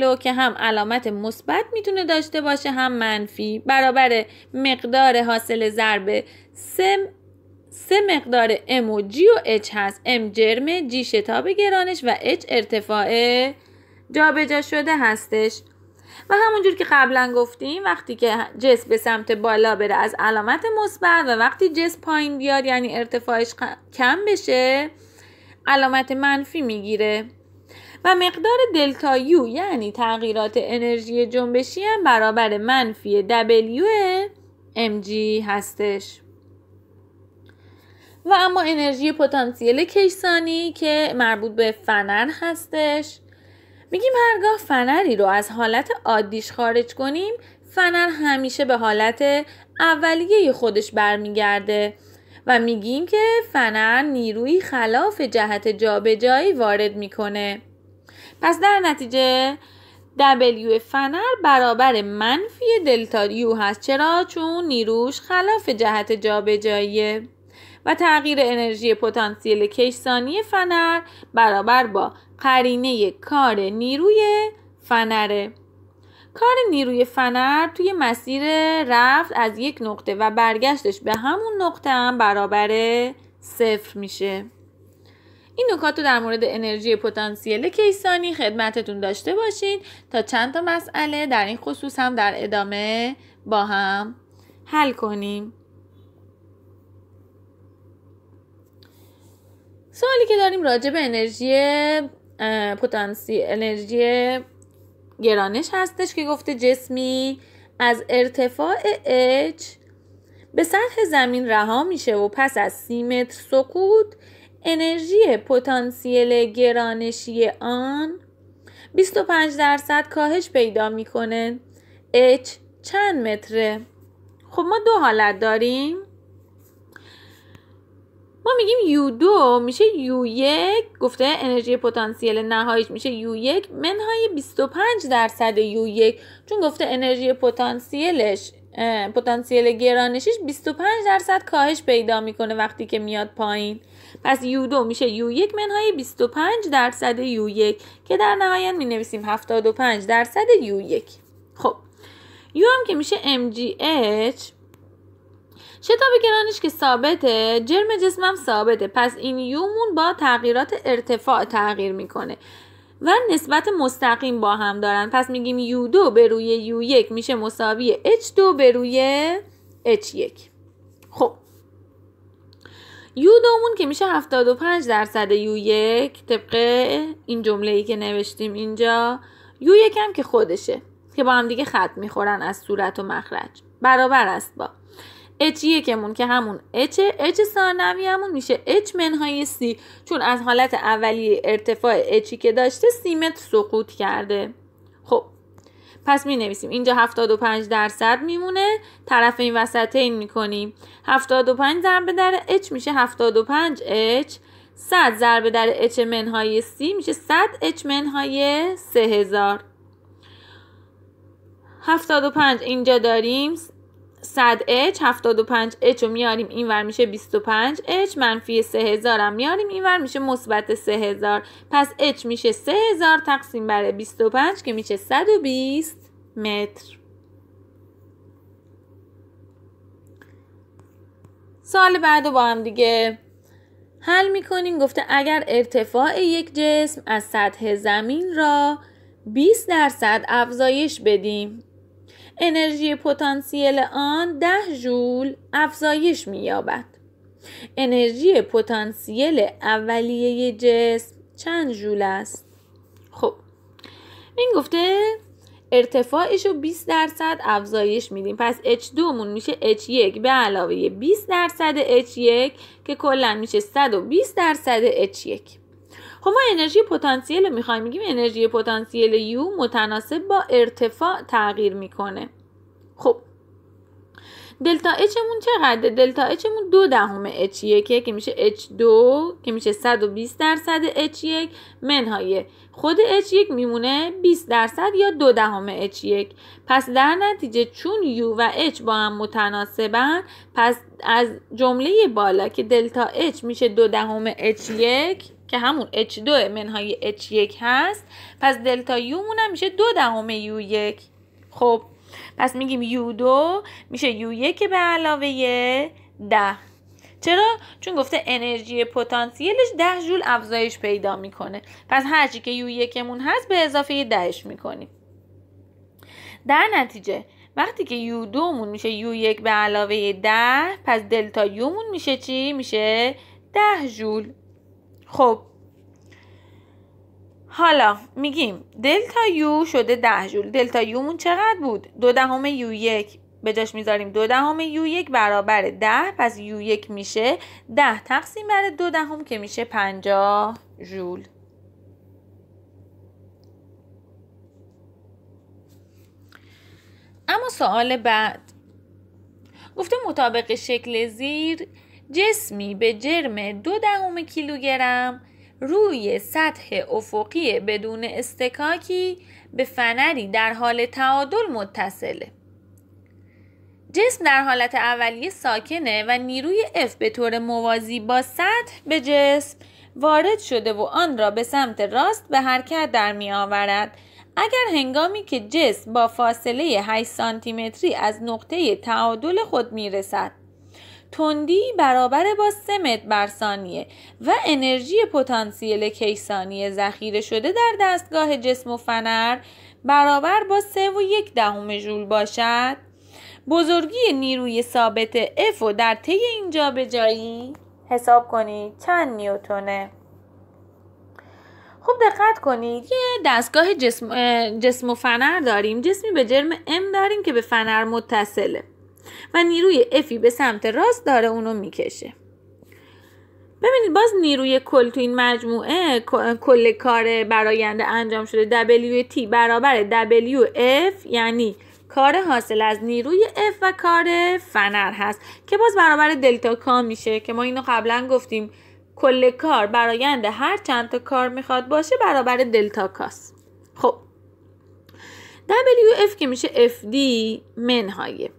S1: رو که هم علامت مثبت میتونه داشته باشه هم منفی برابر مقدار حاصل ضرب سم سه مقدار M و G و H هست ام جرم G شتاب گرانش و H ارتفاع جابجا شده هستش و همونجور که قبلا گفتیم وقتی که جسم به سمت بالا بره از علامت مثبت و وقتی جسم پایین بیاد یعنی ارتفاعش کم بشه علامت منفی میگیره و مقدار دلتا یو یعنی تغییرات انرژی جنبشی هم برابر منفی W جی هستش و اما انرژی پتانسیل کیسانی که مربوط به فنر هستش میگیم هرگاه فنری رو از حالت عادیش خارج کنیم فنر همیشه به حالت اولیه خودش برمیگرده و میگیم که فنر نیروی خلاف جهت جابجایی وارد میکنه پس در نتیجه W فنر برابر منفی دلتا یو هست چرا چون نیروش خلاف جهت جابجاییه و تغییر انرژی پتانسیل کشسانی فنر برابر با قرینه کار نیروی فنره کار نیروی فنر توی مسیر رفت از یک نقطه و برگشتش به همون نقطه هم برابر صفر میشه این نکات رو در مورد انرژی پتانسیل کیسانی خدمتتون داشته باشین تا چند تا مسئله در این خصوص هم در ادامه با هم حل کنیم سوالی که داریم راجع به انرژی پتانسی انرژی گرانش هستش که گفته جسمی از ارتفاع H به سطح زمین رها میشه و پس از سی متر سقوط انرژی پتانسیل گرانشی آن 25 درصد کاهش پیدا میکنه H چند متره خب ما دو حالت داریم ما میگیم یو دو میشه یو یک گفته انرژی پتانسیل نهاییش میشه یو یک منهای 25 درصد یو یک چون گفته انرژی پتانسیلش پتانسیل گرانشیش 25 درصد کاهش پیدا میکنه وقتی که میاد پایین پس یو دو میشه یو یک منهای 25 درصد یو یک که در نهایت می نویسیم 75 درصد یو یک خب یو هم که میشه MGH شتاب گرانش که ثابته جرم جسمم ثابته پس این یومون با تغییرات ارتفاع تغییر میکنه و نسبت مستقیم با هم دارن پس میگیم یو دو به روی یو یک میشه مساوی اچ دو به روی اچ یک خب یو دومون که میشه 75 درصد یو یک طبق این جمله ای که نوشتیم اینجا یو هم که خودشه که با هم دیگه خط میخورن از صورت و مخرج برابر است با اچ یکمون که همون اچ اچ ثانوی همون میشه اچ منهای سی چون از حالت اولی ارتفاع اچی که داشته متر سقوط کرده خب پس می نویسیم اینجا 75 درصد میمونه طرف این وسطین میکنیم 75 ضرب در اچ میشه 75 اچ 100 ضرب در اچ منهای سی میشه 100 اچ منهای 3000 75 اینجا داریم 100 اچ 75 اچ رو میاریم اینور میشه 25 اچ منفی 3000 هم میاریم اینور میشه مثبت 3000 پس اچ میشه 3000 تقسیم بر 25 که میشه 120 متر سال بعد با هم دیگه حل میکنیم گفته اگر ارتفاع یک جسم از سطح زمین را 20 درصد افزایش بدیم انرژی پتانسیل آن 10 ژول افزایش می‌یابد. انرژی پتانسیل اولیه جسم چند ژول است؟ خب این گفته ارتفاعش رو 20 درصد افزایش میدیم پس H2 مون میشه H1 به علاوه 20 درصد H1 که کلا میشه 120 درصد H1 خب ما انرژی پتانسیل رو میخوایم میگیم انرژی پتانسیل یو متناسب با ارتفاع تغییر میکنه خب دلتا اچمون چقدره؟ دلتا اچمون دو دهم اچ یکه که میشه اچ دو که میشه 120 درصد اچ یک منهای خود اچ یک میمونه 20 درصد یا دو دهم اچ یک پس در نتیجه چون یو و اچ با هم متناسبن پس از جمله بالا که دلتا اچ میشه دو دهم اچ یک که همون H2 منهای H1 هست پس دلتا U مون هم میشه دو دهم U1 خب پس میگیم U2 میشه U1 به علاوه 10 چرا؟ چون گفته انرژی پتانسیلش 10 جول افزایش پیدا میکنه پس هرچی که u ی1مون هست به اضافه 10 میکنیم در نتیجه وقتی که یو دومون میشه یو یک به علاوه 10 پس دلتا یومون میشه چی؟ میشه 10 جول خب حالا میگیم دلتا یو شده ده جول دلتا یومون چقدر بود دو دهم یو یک به جاش میذاریم دو دهم یو یک برابر ده پس یو یک میشه ده تقسیم بر دو دهم که میشه پنجاه جول اما سوال بعد گفته مطابق شکل زیر جسمی به جرم دو دهم کیلوگرم روی سطح افقی بدون استکاکی به فنری در حال تعادل متصله جسم در حالت اولیه ساکنه و نیروی F به طور موازی با سطح به جسم وارد شده و آن را به سمت راست به حرکت در می آورد. اگر هنگامی که جسم با فاصله 8 سانتیمتری از نقطه تعادل خود می رسد تندی برابر با 3 متر بر ثانیه و انرژی پتانسیل کیسانی ذخیره شده در دستگاه جسم و فنر برابر با سه و یک دهم ژول باشد بزرگی نیروی ثابت F و در طی اینجا به جایی حساب کنید چند نیوتونه خوب دقت کنید یه دستگاه جسم, جسم و فنر داریم جسمی به جرم M داریم که به فنر متصله و نیروی افی به سمت راست داره اونو میکشه ببینید باز نیروی کل تو این مجموعه کل کار براینده انجام شده WT برابر WF یعنی کار حاصل از نیروی F و کار فنر هست که باز برابر دلتا کا میشه که ما اینو قبلا گفتیم کل کار براینده هر چند تا کار میخواد باشه برابر دلتا کاس خب WF که میشه FD منهایه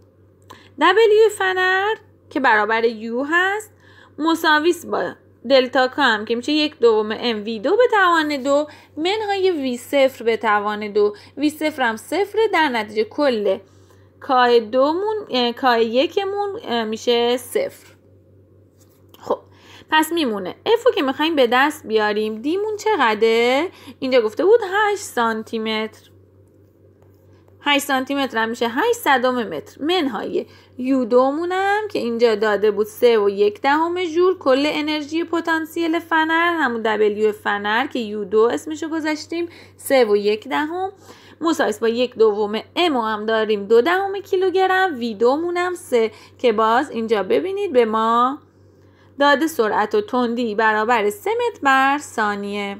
S1: دبلیو فنر که برابر یو هست مساویس با دلتا کام که میشه یک دوم ام وی دو به توان دو منهای وی صفر به توان دو وی صفر هم صفر در نتیجه کل کاه دومون کاه یکمون میشه صفر خب پس میمونه افو که میخوایم به دست بیاریم دیمون چقدره اینجا گفته بود 8 سانتی متر 8 سانتی هم میشه 8 صدم متر منهای یودومونم که اینجا داده بود سه و یک دهم جول کل انرژی پتانسیل فنر همون دبلیو فنر که یودو اسمشو گذاشتیم سه و یک دهم مساویس با یک دوم امو هم داریم دو دهم کیلوگرم وی دومونم سه که باز اینجا ببینید به ما داده سرعت و تندی برابر سه متر بر ثانیه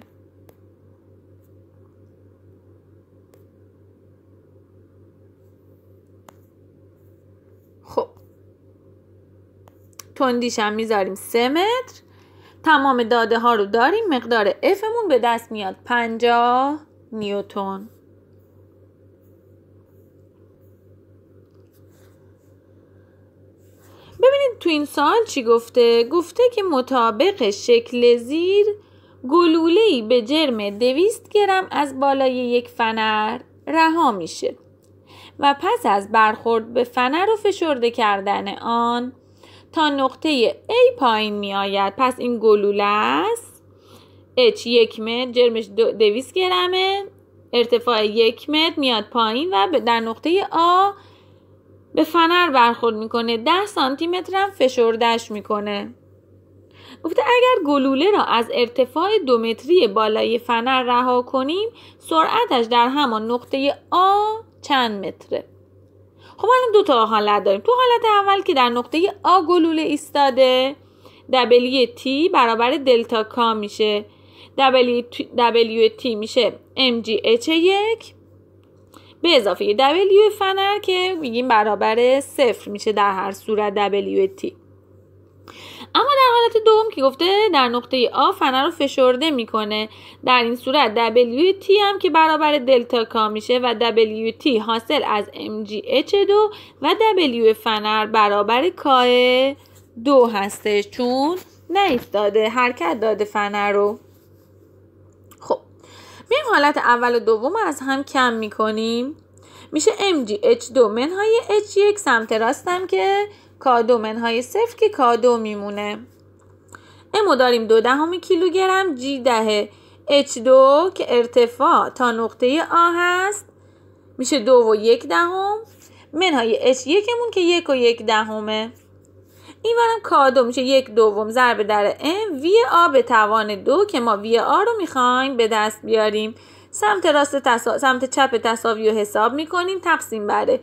S1: هم میذاریم سه متر تمام داده ها رو داریم مقدار مون به دست میاد 50 نیوتون ببینید تو این سال چی گفته؟ گفته که مطابق شکل زیر ای به جرم دویست گرم از بالای یک فنر رها میشه و پس از برخورد به فنر و فشرده کردن آن تا نقطه A پایین می آید پس این گلوله است H یک متر جرمش دویست گرمه ارتفاع یک متر میاد پایین و در نقطه A به فنر برخورد میکنه ده سانتی متر هم فشردش میکنه گفته اگر گلوله را از ارتفاع دو متری بالای فنر رها کنیم سرعتش در همان نقطه آ چند متره خب الان دو تا حالت داریم تو حالت اول که در نقطه آ گلوله ایستاده دبلیو تی برابر دلتا کا میشه دبلیو تی میشه MGH یک به اضافه دبلیو فنر که میگیم برابر صفر میشه در هر صورت دبلیو تی اما در حالت دوم که گفته در نقطه آ فنر رو فشرده میکنه در این صورت WT هم که برابر دلتا کا میشه و WT حاصل از MGH2 و W فنر برابر کاه دو هستش چون نایستاده حرکت داده فنر رو خب میم حالت اول و دوم از هم کم میکنیم میشه MGH2 منهای H1 سمت راستم که کادو منهای صفر که کادو میمونه امو داریم دو دهم کیلوگرم جی دهه H2 که ارتفاع تا نقطه آ هست میشه دو و یک دهم منهای H1 مون که یک و یک دهمه این وارم کادو میشه یک دوم ضرب در ام وی آ به توان دو که ما وی آ رو میخوایم به دست بیاریم سمت راست سمت چپ تصاوی رو حساب میکنیم تقسیم بره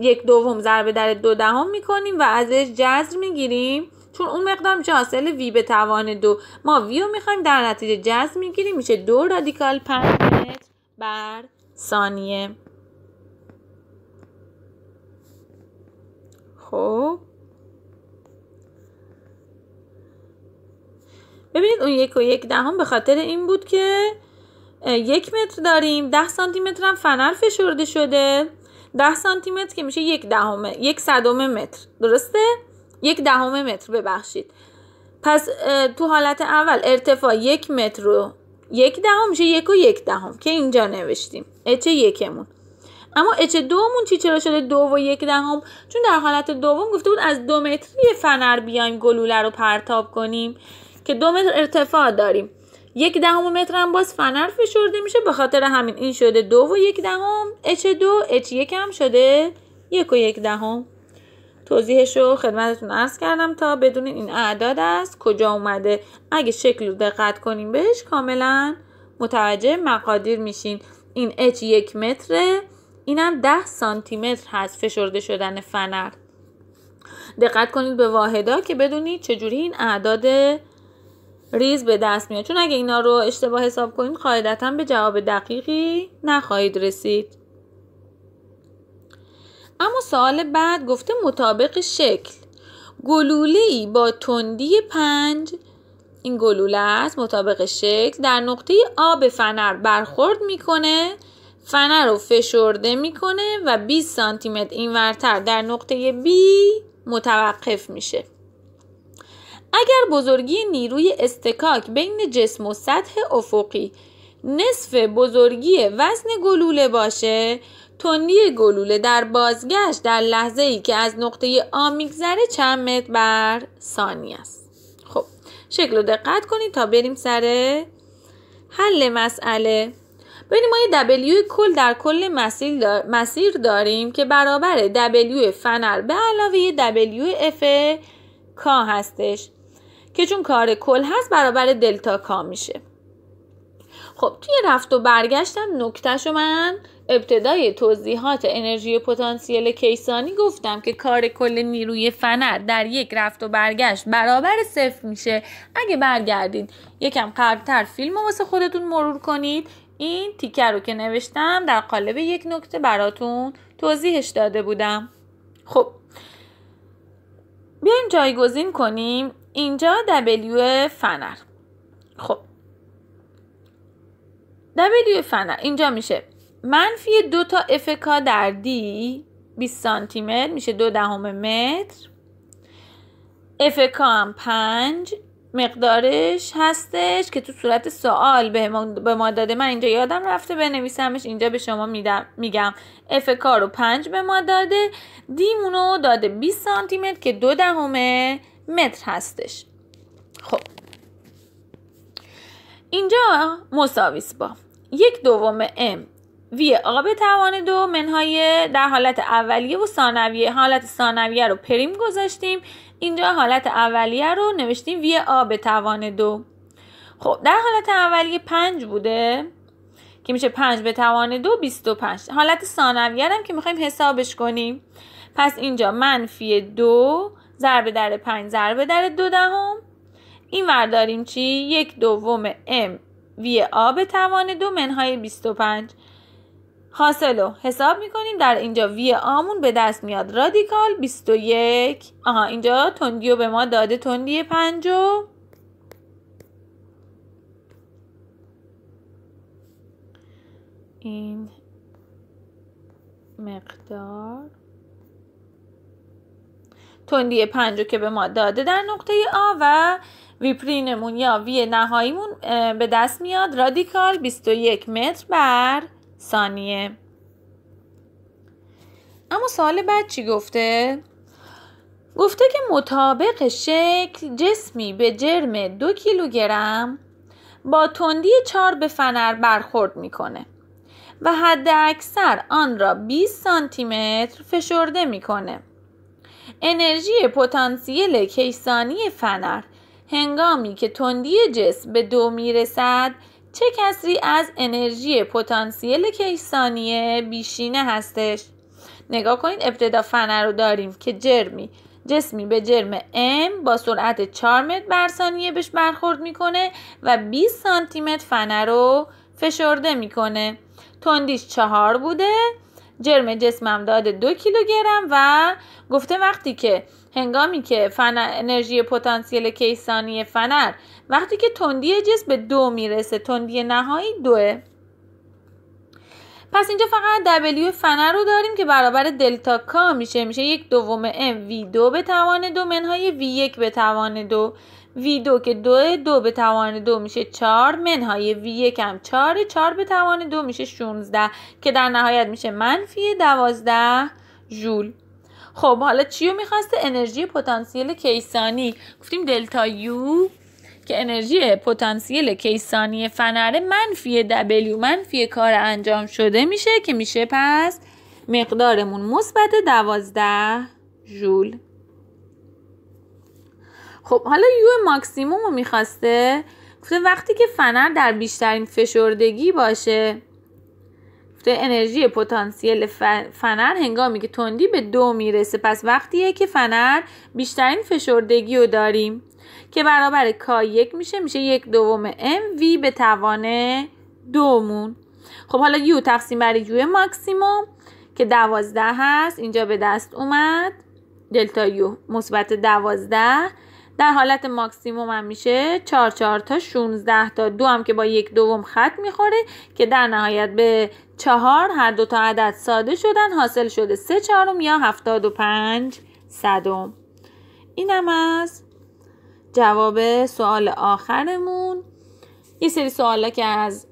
S1: یک دوم ضربه در دو دهم میکنیم و ازش جذر میگیریم چون اون مقدار میشه حاصل وی به توان دو ما وی رو میخوایم در نتیجه جذر میگیریم میشه دو رادیکال پنج متر بر ثانیه خب ببینید اون یک و یک دهم به خاطر این بود که یک متر داریم ده سانتی متر هم فنر فشرده شده ده سانتی متر که میشه یک دهم یک صدم متر درسته یک دهم متر ببخشید پس تو حالت اول ارتفاع یک متر رو یک دهم میشه یک و یک دهم که اینجا نوشتیم اچ یکمون اما اچ دومون چی چرا شده دو و یک دهم چون در حالت دوم گفته بود از دو متری فنر بیایم گلوله رو پرتاب کنیم که دو متر ارتفاع داریم یک دهم متر هم باز فنر فشرده میشه به خاطر همین این شده دو و یک دهم اچ دو اچ یک هم شده یک و یک دهم توضیحش رو خدمتتون ارز کردم تا بدونین این اعداد است کجا اومده اگه شکل رو دقت کنیم بهش کاملا متوجه مقادیر میشین این اچ یک متره اینم ده سانتی متر هست فشرده شدن فنر دقت کنید به واحدا که بدونید چجوری این اعداد ریز به دست میاد چون اگه اینا رو اشتباه حساب کنید قاعدتا به جواب دقیقی نخواهید رسید اما سوال بعد گفته مطابق شکل گلوله ای با تندی پنج این گلوله است مطابق شکل در نقطه آب فنر برخورد میکنه فنر رو فشرده میکنه و 20 سانتی متر اینورتر در نقطه B متوقف میشه اگر بزرگی نیروی استکاک بین جسم و سطح افقی نصف بزرگی وزن گلوله باشه تندی گلوله در بازگشت در لحظه ای که از نقطه آ میگذره چند متر بر ثانیه است خب شکل رو دقت کنید تا بریم سر حل مسئله ببینیم ما یه دبلیو کل در کل مسیر داریم که برابر دبلیو فنر به علاوه یه دبلیو اف کا هستش که چون کار کل هست برابر دلتا کا میشه خب توی رفت و برگشتم نکتهش و من ابتدای توضیحات انرژی پتانسیل کیسانی گفتم که کار کل نیروی فنر در یک رفت و برگشت برابر صفر میشه اگه برگردید یکم قبلتر فیلم رو واسه خودتون مرور کنید این تیکه رو که نوشتم در قالب یک نکته براتون توضیحش داده بودم خب بیایم جایگزین کنیم اینجا دبلیو فنر خب دبلیو فنر اینجا میشه منفی دو تا FK در دی 20 سانتی متر میشه دو دهم متر افکا هم پنج مقدارش هستش که تو صورت سوال به ما, داده من اینجا یادم رفته بنویسمش اینجا به شما میگم افکا رو پنج به ما داده دیمونو داده 20 سانتی متر که دو دهمه. متر هستش خب اینجا مساویس با یک دوم ام وی آب توان دو منهای در حالت اولیه و ثانویه حالت ثانویه رو پریم گذاشتیم اینجا حالت اولیه رو نوشتیم وی آب توان دو خب در حالت اولیه پنج بوده که میشه پنج به توان دو بیست و پنج حالت ثانویه هم که میخوایم حسابش کنیم پس اینجا منفی دو ضرب در پنج ضربه در دو دهم این ور داریم چی؟ یک دوم ام وی آ به توان دو منهای 25 حاصل رو حساب میکنیم در اینجا وی آمون به دست میاد رادیکال 21 آها اینجا تندیو به ما داده تندی 5 این مقدار تندی پنج که به ما داده در نقطه آ و ویپرینمون یا وی نهاییمون به دست میاد رادیکال 21 متر بر ثانیه اما سال بعد چی گفته؟ گفته که مطابق شکل جسمی به جرم دو کیلوگرم با تندی چار به فنر برخورد میکنه و حد اکثر آن را 20 سانتی متر فشرده میکنه انرژی پتانسیل کیسانی فنر هنگامی که تندی جسم به دو میرسد چه کسری از انرژی پتانسیل کیسانی بیشینه هستش نگاه کنید ابتدا فنر رو داریم که جرمی جسمی به جرم M با سرعت 4 متر بر ثانیه بهش برخورد میکنه و 20 سانتی متر فنر رو فشرده میکنه تندیش 4 بوده جرم جسمم داده دو کیلوگرم و گفته وقتی که هنگامی که فن انرژی پتانسیل کیسانی فنر وقتی که تندی جسم به دو میرسه تندی نهایی دوه پس اینجا فقط دبلیو فنر رو داریم که برابر دلتا کا میشه میشه یک دوم ام وی دو به توان دو منهای v یک به توان دو وی دو که دو دو به توان دو میشه چهار منهای وی یکم چهار چهار به توان دو میشه شونزده که در نهایت میشه منفی دوازده جول خب حالا چیو میخواسته انرژی پتانسیل کیسانی گفتیم دلتا یو که انرژی پتانسیل کیسانی فنره منفی دبلیو منفی کار انجام شده میشه که میشه پس مقدارمون مثبت دوازده جول خب حالا یو ماکسیموم رو میخواسته گفته وقتی که فنر در بیشترین فشردگی باشه گفته انرژی پتانسیل فنر هنگامی که تندی به دو میرسه پس وقتیه که فنر بیشترین فشردگی رو داریم که برابر کا یک میشه میشه یک دوم ام وی به توان دومون خب حالا یو تقسیم بر یو ماکسیموم که دوازده هست اینجا به دست اومد دلتا یو مثبت دوازده در حالت ماکسیموم هم میشه 4 4 تا 16 تا دو هم که با یک دوم خط میخوره که در نهایت به چهار هر دو تا عدد ساده شدن حاصل شده سه چهارم یا هفتاد و پنج صدم اینم از جواب سوال آخرمون یه سری سوالا که از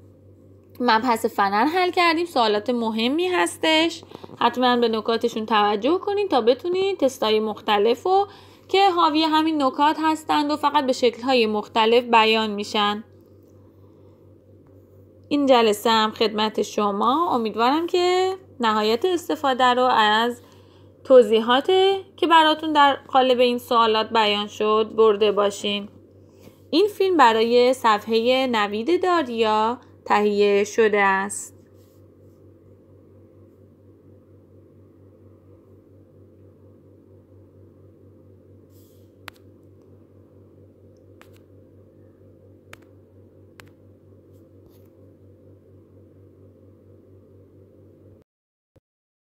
S1: مبحث فنر حل کردیم سوالات مهمی هستش حتما به نکاتشون توجه کنید تا بتونید تستای مختلف و که حاوی همین نکات هستند و فقط به شکلهای مختلف بیان میشن این جلسه هم خدمت شما امیدوارم که نهایت استفاده رو از توضیحات که براتون در قالب این سوالات بیان شد برده باشین این فیلم برای صفحه نوید داریا تهیه شده است